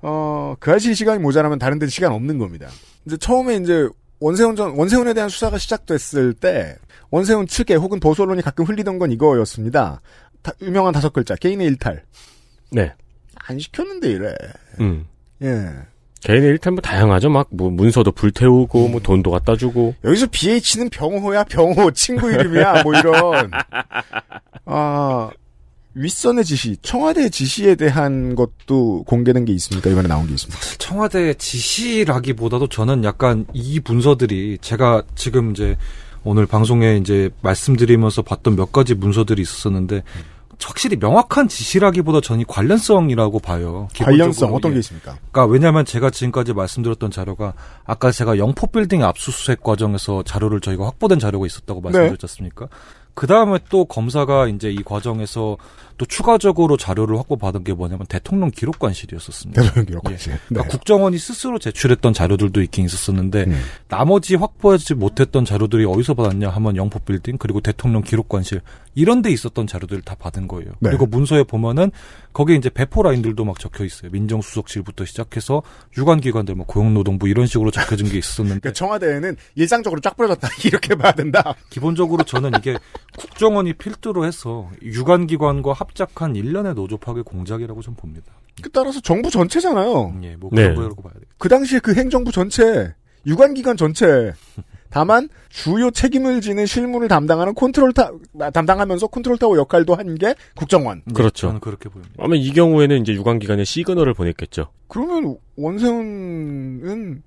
어그 아저씨 시간이 모자라면 다른 데는 시간 없는 겁니다. 이제 처음에 이제 원세훈 전 원세훈에 대한 수사가 시작됐을 때 원세훈 측에 혹은 보수론이 가끔 흘리던 건 이거였습니다. 다, 유명한 다섯 글자 개인의 일탈. 네. 안 시켰는데 이래. 음. 예. 개인의 일탈 뭐 다양하죠. 막 뭐 문서도 불태우고 뭐 돈도 갖다 주고. 여기서 BH는 병호야 병호 친구 이름이야 뭐 이런. 아 윗선의 지시, 청와대 지시에 대한 것도 공개된 게 있습니까? 이번에 나온 게 있습니다. 청와대 지시라기보다도 저는 약간 이 문서들이 제가 지금 이제 오늘 방송에 이제 말씀드리면서 봤던 몇 가지 문서들이 있었는데 음. 확실히 명확한 지시라기보다 저는 관련성이라고 봐요. 관련성 어떤 게 있습니까? 예. 그러니까 왜냐하면 제가 지금까지 말씀드렸던 자료가 아까 제가 영포 빌딩 압수수색 과정에서 자료를 저희가 확보된 자료가 있었다고 네. 말씀드렸지 않습니까? 네. 그 다음에 또 검사가 이제 이 과정에서 또 추가적으로 자료를 확보받은 게 뭐냐면 대통령 기록관실이었었습니다. 대통령 기록관실. 예. 네. 그러니까 네. 국정원이 스스로 제출했던 자료들도 있긴 있었었는데 음. 나머지 확보하지 못했던 자료들이 어디서 받았냐 하면 영포빌딩 그리고 대통령 기록관실 이런 데 있었던 자료들을 다 받은 거예요. 네. 그리고 문서에 보면은 거기에 이제 배포 라인들도 막 적혀 있어요. 민정수석실부터 시작해서 유관기관들 뭐 고용노동부 이런 식으로 적혀진 게 있었는데 그러니까 청와대에는 일상적으로 쫙 뿌려졌다 이렇게 봐야 된다. 기본적으로 저는 이게 국정원이 필두로 해서 유관기관과 합작한 일련의 노조 파괴 공작이라고 전 봅니다. 그 따라서 정부 전체잖아요. 예, 뭐 네. 그런 네. 거라고 봐야 돼그 당시에 그 행정부 전체, 유관기관 전체, 다만 주요 책임을 지는 실무를 담당하는 컨트롤타 아, 담당하면서 컨트롤타워 역할도 한 게 국정원. 네, 그렇죠. 저는 그렇게 보입니다. 아마 이 경우에는 이제 유관기관에 시그널을 보냈겠죠. 그러면 원세훈은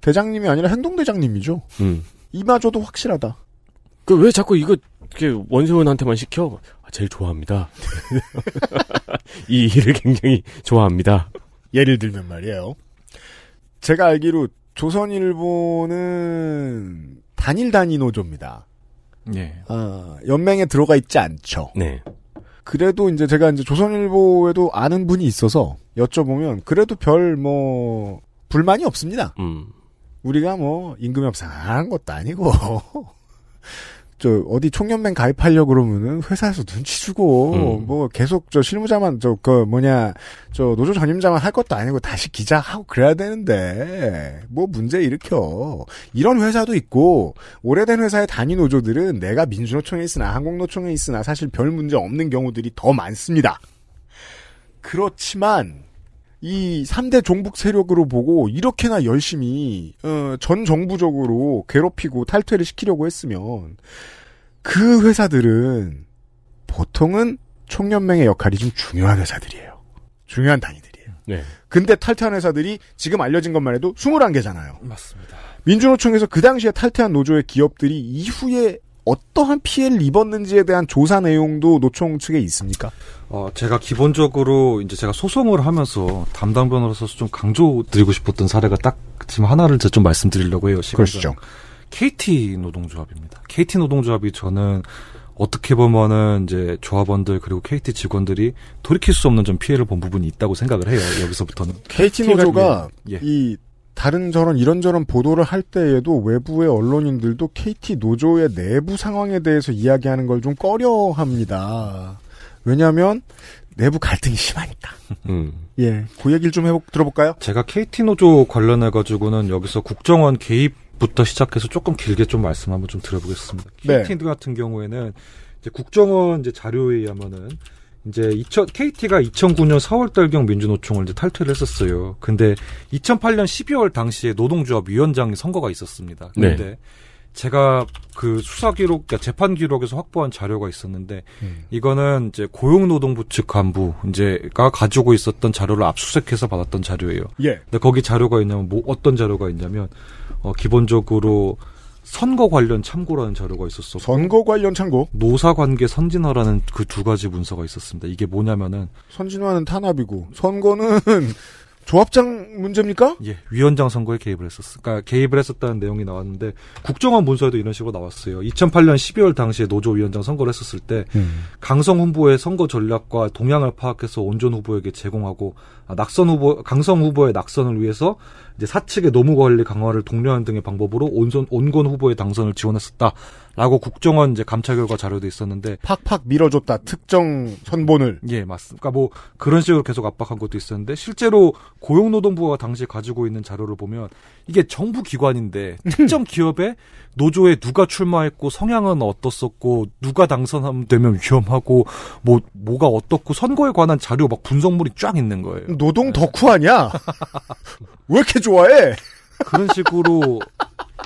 대장님이 아니라 행동대장님이죠. 음. 이마저도 확실하다. 그 왜 자꾸 이거 어떻게 원수훈한테만 시켜? 아, 제일 좋아합니다. 이 일을 굉장히 좋아합니다. 예를 들면 말이에요. 제가 알기로 조선일보는 단일 단위 노조입니다. 네. 아, 연맹에 들어가 있지 않죠. 네. 그래도 이제 제가 이제 조선일보에도 아는 분이 있어서 여쭤보면 그래도 별 뭐 불만이 없습니다. 음. 우리가 뭐 임금 협상한 것도 아니고 저 어디 총연맹 가입하려 고 그러면은 회사에서 눈치 주고 음. 뭐 계속 저 실무자만 저 그 뭐냐 저 노조 전임자만 할 것도 아니고 다시 기자 하고 그래야 되는데 뭐 문제 일으켜 이런 회사도 있고 오래된 회사의 단위 노조들은 내가 민주노총에 있으나 한국노총에 있으나 사실 별 문제 없는 경우들이 더 많습니다. 그렇지만 이 3대 종북 세력으로 보고 이렇게나 열심히 어, 전 정부적으로 괴롭히고 탈퇴를 시키려고 했으면 그 회사들은 보통은 총연맹의 역할이 좀 중요한 회사들이에요. 중요한 단위들이에요. 네. 근데 탈퇴한 회사들이 지금 알려진 것만 해도 21개잖아요. 맞습니다. 민주노총에서 그 당시에 탈퇴한 노조의 기업들이 이후에 어떠한 피해를 입었는지에 대한 조사 내용도 노총 측에 있습니까? 어, 제가 기본적으로 이제 제가 소송을 하면서 담당 변호사로서 좀 강조드리고 싶었던 사례가 딱 지금 하나를 제가 좀 말씀드리려고 해요. 그러시죠. KT 노동조합입니다. KT 노동조합이 저는 어떻게 보면은 이제 조합원들 그리고 KT 직원들이 돌이킬 수 없는 좀 피해를 본 부분이 있다고 생각을 해요. 여기서부터는 KT 노조가 예. 이 다른 저런 이런저런 보도를 할 때에도 외부의 언론인들도 KT 노조의 내부 상황에 대해서 이야기하는 걸 좀 꺼려합니다. 왜냐하면 내부 갈등이 심하니까. 음. 예, 그 얘기를 좀 해보, 들어볼까요? 제가 KT 노조 관련해 가지고는 여기서 국정원 개입부터 시작해서 조금 길게 좀 말씀 한번 좀들어보겠습니다 KT 네. 같은 경우에는 이제 국정원 이제 자료에 의하면은 이제 2000, KT가 2009년 4월달경 민주노총을 이제 탈퇴를 했었어요. 근데 2008년 12월 당시에 노동조합 위원장 선거가 있었습니다. 그런데 네. 제가 그 수사 기록, 그러니까 재판 기록에서 확보한 자료가 있었는데 음. 이거는 이제 고용노동부 측 간부 이제가 가지고 있었던 자료를 압수수색해서 받았던 자료예요. 예. 근데 거기 자료가 있냐면 뭐 어떤 자료가 있냐면 어 기본적으로 선거 관련 참고라는 자료가 있었어. 선거 관련 참고? 노사 관계 선진화라는 그 두 가지 문서가 있었습니다. 이게 뭐냐면은 선진화는 탄압이고 선거는 조합장 문제입니까? 예, 위원장 선거에 개입을 했었어. 그니까 개입을 했었다는 내용이 나왔는데 국정원 문서에도 이런 식으로 나왔어요. 2008년 12월 당시에 노조 위원장 선거를 했었을 때 음. 강성 후보의 선거 전략과 동향을 파악해서 온전 후보에게 제공하고 아, 낙선 후보 강성 후보의 낙선을 위해서 이제 사측의 노무 관리 강화를 독려하는 등의 방법으로 온선, 온건 후보의 당선을 지원했었다. 라고 국정원 이제 감찰 결과 자료도 있었는데 팍팍 밀어줬다 특정 선본을 예 맞습니다. 그러니까 뭐 그런 식으로 계속 압박한 것도 있었는데 실제로 고용노동부가 당시 가지고 있는 자료를 보면 이게 정부 기관인데 음. 특정 기업에 노조에 누가 출마했고 성향은 어떻었고 누가 당선되면 위험하고 뭐 뭐가 어떻고 선거에 관한 자료 막 분석물이 쫙 있는 거예요. 노동 덕후 아니야? 왜 이렇게 좋아해? 그런 식으로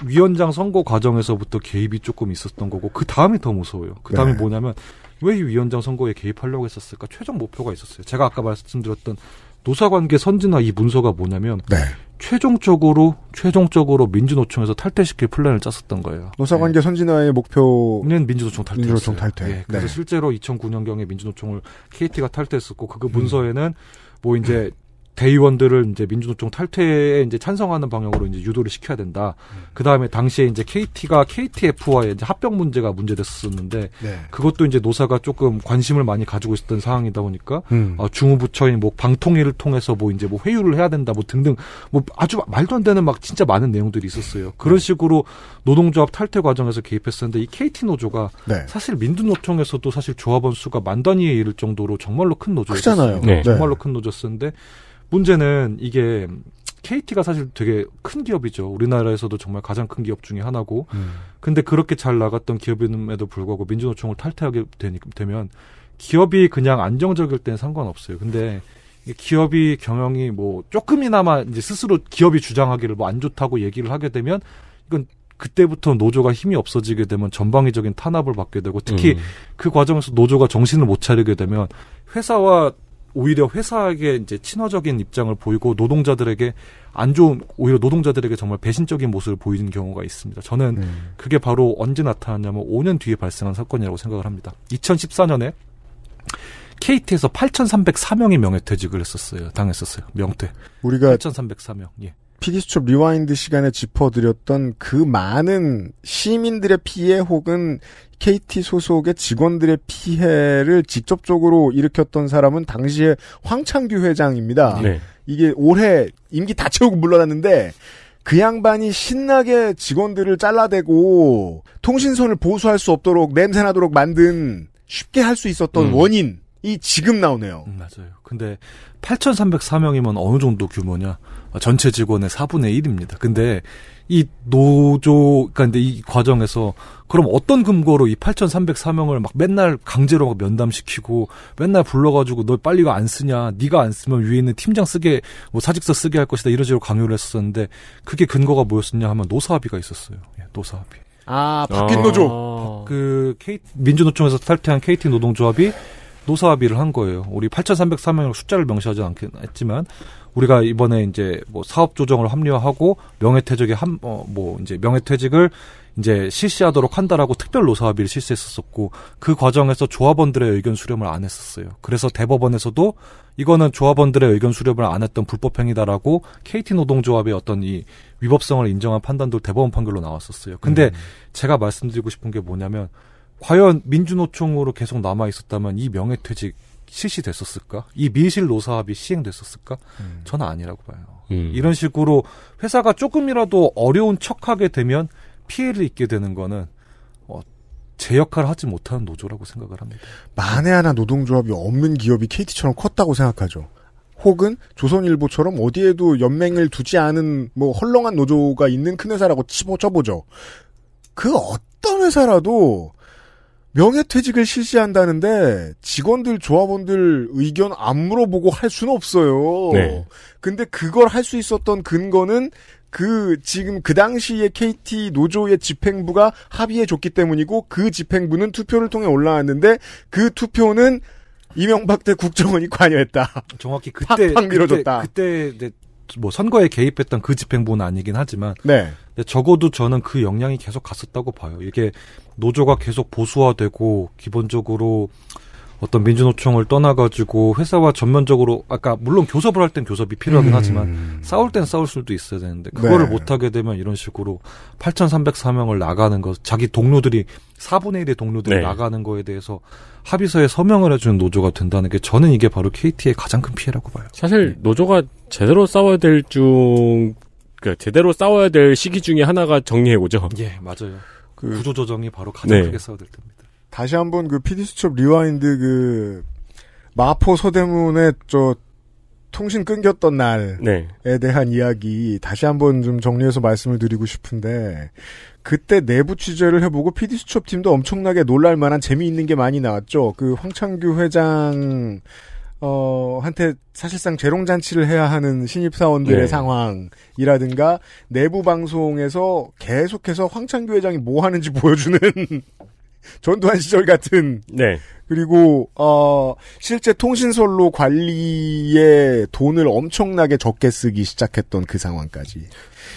위원장 선거 과정에서부터 개입이 조금 있었던 거고 그 다음이 더 무서워요. 그 다음이 네. 뭐냐면 왜 위원장 선거에 개입하려고 했었을까? 최종 목표가 있었어요. 제가 아까 말씀드렸던 노사관계 선진화 이 문서가 뭐냐면 네. 최종적으로 최종적으로 민주노총에서 탈퇴시킬 플랜을 짰었던 거예요. 노사관계 네. 선진화의 목표는 민주노총 탈퇴. 민주노총 예, 탈퇴. 네. 그래서 실제로 2009년경에 민주노총을 KT가 탈퇴했었고 그 음. 문서에는 음. 뭐 이제 대의원들을 이제 민주노총 탈퇴에 이제 찬성하는 방향으로 이제 유도를 시켜야 된다. 음. 그 다음에 당시에 이제 KT가 KTF와의 이제 합병 문제가 문제됐었는데 네. 그것도 이제 노사가 조금 관심을 많이 가지고 있었던 상황이다 보니까 음. 어, 중후부처인 뭐 방통위를 통해서 뭐 이제 뭐 회유를 해야 된다 뭐 등등 뭐 아주 말도 안 되는 막 진짜 많은 내용들이 있었어요. 그런 음. 식으로 노동조합 탈퇴 과정에서 개입했었는데 이 KT 노조가 네. 사실 민주노총에서도 사실 조합원 수가 만 단위에 이를 정도로 정말로 큰 노조였어요. 네. 정말로 큰 노조였었는데 문제는 이게 KT가 사실 되게 큰 기업이죠. 우리나라에서도 정말 가장 큰 기업 중의 하나고. 음. 근데 그렇게 잘 나갔던 기업임에도 불구하고 민주노총을 탈퇴하게 되니, 되면 기업이 그냥 안정적일 땐 상관없어요. 근데 기업이 경영이 뭐 조금이나마 이제 스스로 기업이 주장하기를 뭐 안 좋다고 얘기를 하게 되면 이건 그때부터 노조가 힘이 없어지게 되면 전방위적인 탄압을 받게 되고 특히 음. 그 과정에서 노조가 정신을 못 차리게 되면 회사와 오히려 회사에게 이제 친화적인 입장을 보이고 노동자들에게 안 좋은 오히려 노동자들에게 정말 배신적인 모습을 보이는 경우가 있습니다. 저는 음. 그게 바로 언제 나타났냐면 5년 뒤에 발생한 사건이라고 생각을 합니다. 2014년에 KT에서 8,304명이 명예퇴직을 했었어요. 당했었어요. 명퇴. 우리가 8,304명. 예. 피디수첩 리와인드 시간에 짚어드렸던 그 많은 시민들의 피해 혹은 KT 소속의 직원들의 피해를 직접적으로 일으켰던 사람은 당시에 황창규 회장입니다. 네. 이게 올해 임기 다 채우고 물러났는데 그 양반이 신나게 직원들을 잘라대고 통신선을 보수할 수 없도록 냄새나도록 만든 쉽게 할 수 있었던 음. 원인이 지금 나오네요. 음, 맞아요. 근데 8,304명이면 어느 정도 규모냐? 어, 전체 직원의 4분의 1입니다. 근데 이 노조, 그러니까 이 과정에서 그럼 어떤 근거로 이 8,304명을 막 맨날 강제로 막 면담시키고 맨날 불러가지고 너 빨리 이거 안 쓰냐, 네가 안 쓰면 위에 있는 팀장 쓰게 뭐 사직서 쓰게 할 것이다 이런 식으로 강요를 했었는데 그게 근거가 뭐였었냐 하면 노사합의가 있었어요. 예, 노사합의. 아, 아. 바뀐 아. 노조. 그 KT, 민주노총에서 탈퇴한 KT 노동조합이 노사합의를 한 거예요. 우리 8 3 0 4명을 숫자를 명시하지 않겠지만 우리가 이번에 이제 뭐 사업 조정을 합리화하고 명예퇴직의 한뭐 어, 이제 명예퇴직을 이제 실시하도록 한다라고 특별 노사합의를 실시했었었고 그 과정에서 조합원들의 의견 수렴을 안 했었어요. 그래서 대법원에서도 이거는 조합원들의 의견 수렴을 안 했던 불법행위다라고 KT 노동조합의 어떤 이 위법성을 인정한 판단도 대법원 판결로 나왔었어요. 근데 음. 제가 말씀드리고 싶은 게 뭐냐면 과연 민주노총으로 계속 남아 있었다면 이 명예퇴직 실시됐었을까? 이 밀실 노사합이 시행됐었을까? 음. 저는 아니라고 봐요. 음. 이런 식으로 회사가 조금이라도 어려운 척하게 되면 피해를 입게 되는 거는 어, 제 역할을 하지 못하는 노조라고 생각을 합니다. 만에 하나 노동조합이 없는 기업이 KT처럼 컸다고 생각하죠. 혹은 조선일보처럼 어디에도 연맹을 두지 않은 뭐 헐렁한 노조가 있는 큰 회사라고 치보쳐보죠. 그 어떤 회사라도 명예퇴직을 실시한다는데 직원들 조합원들 의견 안 물어보고 할 수는 없어요. 네. 근데 그걸 할 수 있었던 근거는 그 지금 그 당시에 KT 노조의 집행부가 합의해 줬기 때문이고 그 집행부는 투표를 통해 올라왔는데 그 투표는 이명박 대 국정원이 관여했다. 정확히 그때 밀어줬다. 그때, 그때 뭐 선거에 개입했던 그 집행부는 아니긴 하지만 네. 적어도 저는 그 영향이 계속 갔었다고 봐요. 이게 노조가 계속 보수화되고 기본적으로 어떤 민주노총을 떠나가지고 회사와 전면적으로 아까 물론 교섭을 할 땐 교섭이 필요하긴 음. 하지만 싸울 땐 싸울 수도 있어야 되는데 그거를 네. 못하게 되면 이런 식으로 8,304명을 나가는 것 자기 동료들이 4분의 1의 동료들이 네. 나가는 거에 대해서 합의서에 서명을 해주는 노조가 된다는 게 저는 이게 바로 KT의 가장 큰 피해라고 봐요. 사실 네. 노조가 제대로 싸워야 될 중, 그러니까 제대로 싸워야 될 시기 중에 하나가 정리해고죠 예, 맞아요. 그... 구조조정이 바로 가장 네. 크게 싸워야 될 때입니다. 다시 한번 그 PD수첩 리와인드 그 마포 서대문에 저 통신 끊겼던 날에 네. 대한 이야기 다시 한번 좀 정리해서 말씀을 드리고 싶은데 그때 내부 취재를 해보고 PD 수첩 팀도 엄청나게 놀랄 만한 재미있는 게 많이 나왔죠. 그 황창규 회장 어 한테 사실상 재롱 잔치를 해야 하는 신입 사원들의 네. 상황이라든가 내부 방송에서 계속해서 황창규 회장이 뭐 하는지 보여주는 전두환 시절 같은 네. 그리고 어 실제 통신설로 관리에 돈을 엄청나게 적게 쓰기 시작했던 그 상황까지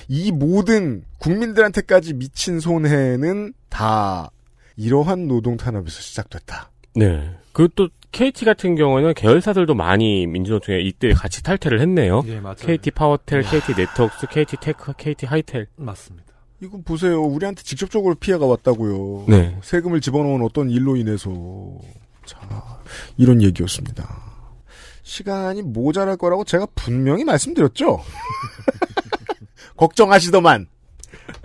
이 모든 국민들한테까지 미친 손해는 다 이러한 노동 탄압에서 시작됐다. 네. 그것도 KT 같은 경우는 에 계열사들도 많이 민주노총에 이때 같이 탈퇴를 했네요. 네, 맞아요. KT 파워텔, KT 네트웍스, KT 테크, KT 하이텔. 맞습니다. 이건 보세요. 우리한테 직접적으로 피해가 왔다고요. 네. 세금을 집어넣은 어떤 일로 인해서. 자, 이런 얘기였습니다. 시간이 모자랄 거라고 제가 분명히 말씀드렸죠. 걱정하시더만.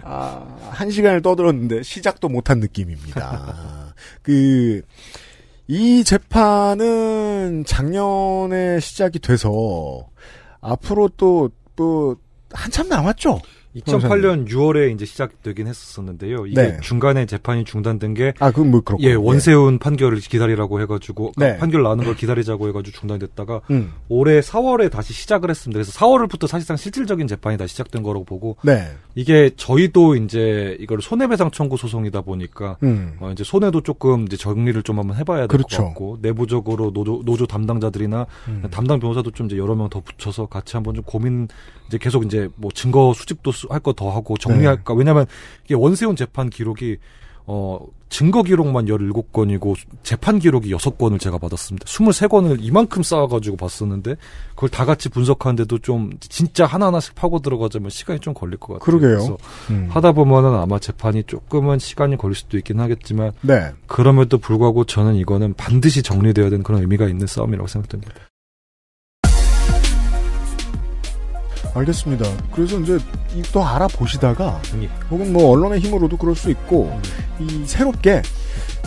아, 한 시간을 떠들었는데 시작도 못한 느낌입니다. 그, 이 재판은 작년에 시작이 돼서 앞으로 또, 또, 뭐, 한참 남았죠? 2008년 6월에 이제 시작되긴 했었었는데요. 이게 네. 중간에 재판이 중단된 게 아, 그건 뭐 그렇고. 예, 예, 원세훈 네. 판결을 기다리라고 해 가지고 아, 네. 판결 나는 걸 기다리자고 해 가지고 중단됐다가 음. 올해 4월에 다시 시작을 했습니다. 그래서 4월부터 사실상 실질적인 재판이 다시 작된 거라고 보고 네. 이게 저희도 이제 이걸 손해배상 청구 소송이다 보니까 음. 어, 이제 손해도 조금 이제 정리를 좀 한번 해 봐야 될것 그렇죠. 같고 내부적으로 노조 노조 담당자들이나 음. 담당 변호사도 좀 이제 여러 명 더 붙여서 같이 한번 좀 고민 이제 계속 이제 뭐 증거 수집도 할거더 하고 정리할까. 네. 왜냐면 이게 원세훈 재판 기록이 어, 증거 기록만 17건이고 재판 기록이 6건을 제가 받았습니다. 2 3권을 이만큼 쌓아 가지고 봤었는데 그걸 다 같이 분석하는데도 좀 진짜 하나하나씩 파고 들어가자면 시간이 좀 걸릴 것 같아요. 그러게요. 음. 하다 보면은 아마 재판이 조금은 시간이 걸릴 수도 있긴 하겠지만 네. 그럼에도 불구하고 저는 이거는 반드시 정리되어야 되는 그런 의미가 있는 싸움이라고 생각됩니다. 알겠습니다. 그래서 이제 또 알아보시다가 예. 혹은 뭐 언론의 힘으로도 그럴 수 있고 음. 이 새롭게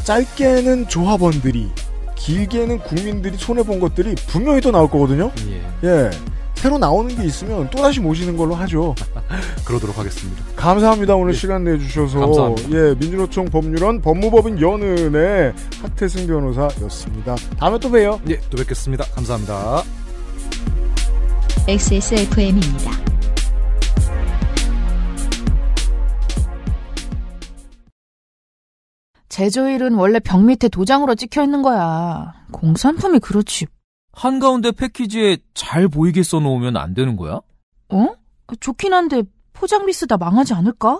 짧게는 조합원들이 길게는 국민들이 손해 본 것들이 분명히 또 나올 거거든요. 예. 예. 새로 나오는 게 있으면 또 다시 모시는 걸로 하죠. 그러도록 하겠습니다. 감사합니다. 오늘 예. 시간 내주셔서 예 민주노총 법률원 법무법인 연은의 하태승 변호사였습니다. 다음에 또 봬요. 예또 뵙겠습니다. 감사합니다. XSFM입니다. 제조일은 원래 벽 밑에 도장으로 찍혀 있는 거야. 공산품이 그렇지. 한가운데 패키지에 잘 보이게 써놓으면 안 되는 거야? 어? 좋긴 한데 포장 미스다 망하지 않을까?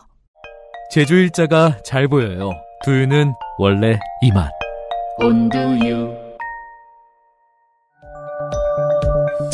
제조일자가 잘 보여요. 두유는 원래 이만. 온두유.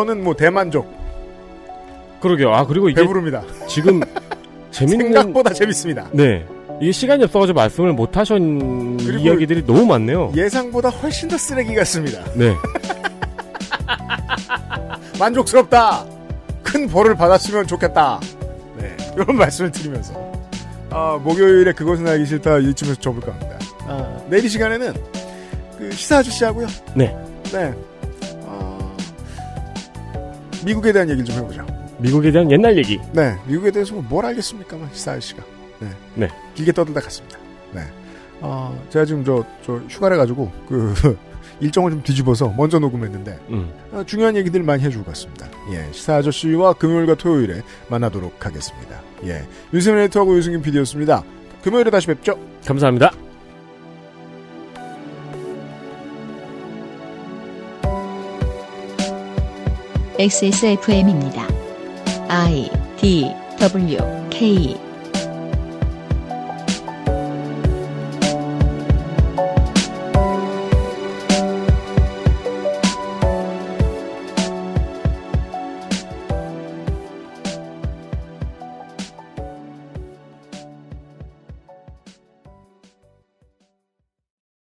저는 뭐 대만족. 그러게요. 아 그리고 이게 배부릅니다. 지금 재밌는 생각보다 재밌습니다. 네. 이게 시간이 없어가지고 말씀을 못 하신 이야기들이 너무 많네요. 예상보다 훨씬 더 쓰레기 같습니다. 네. 만족스럽다. 큰 벌을 받았으면 좋겠다. 네. 이런 말씀을 드리면서 아, 목요일에 그것은 알기 싫다 이쯤에서 접을까 합니다. 아, 내일 시간에는 그 시사 아저씨하고요. 네. 네. 미국에 대한 얘기를 좀 해보죠. 미국에 대한 옛날 얘기. 네, 미국에 대해서 뭐 뭘 알겠습니까만 사일 씨가. 네. 네. 길게 떠들다 갔습니다. 네. 어, 제가 지금 저, 저 휴가를 가지고 그 일정을 좀 뒤집어서 먼저 녹음했는데 음. 어, 중요한 얘기들 많이 해주고 갔습니다. 예, 시사 아저씨와 금요일과 토요일에 만나도록 하겠습니다. 예, 유승민 에디터하고 유승균 PD였습니다. 금요일에 다시 뵙죠. 감사합니다. XSFM입니다. I D W K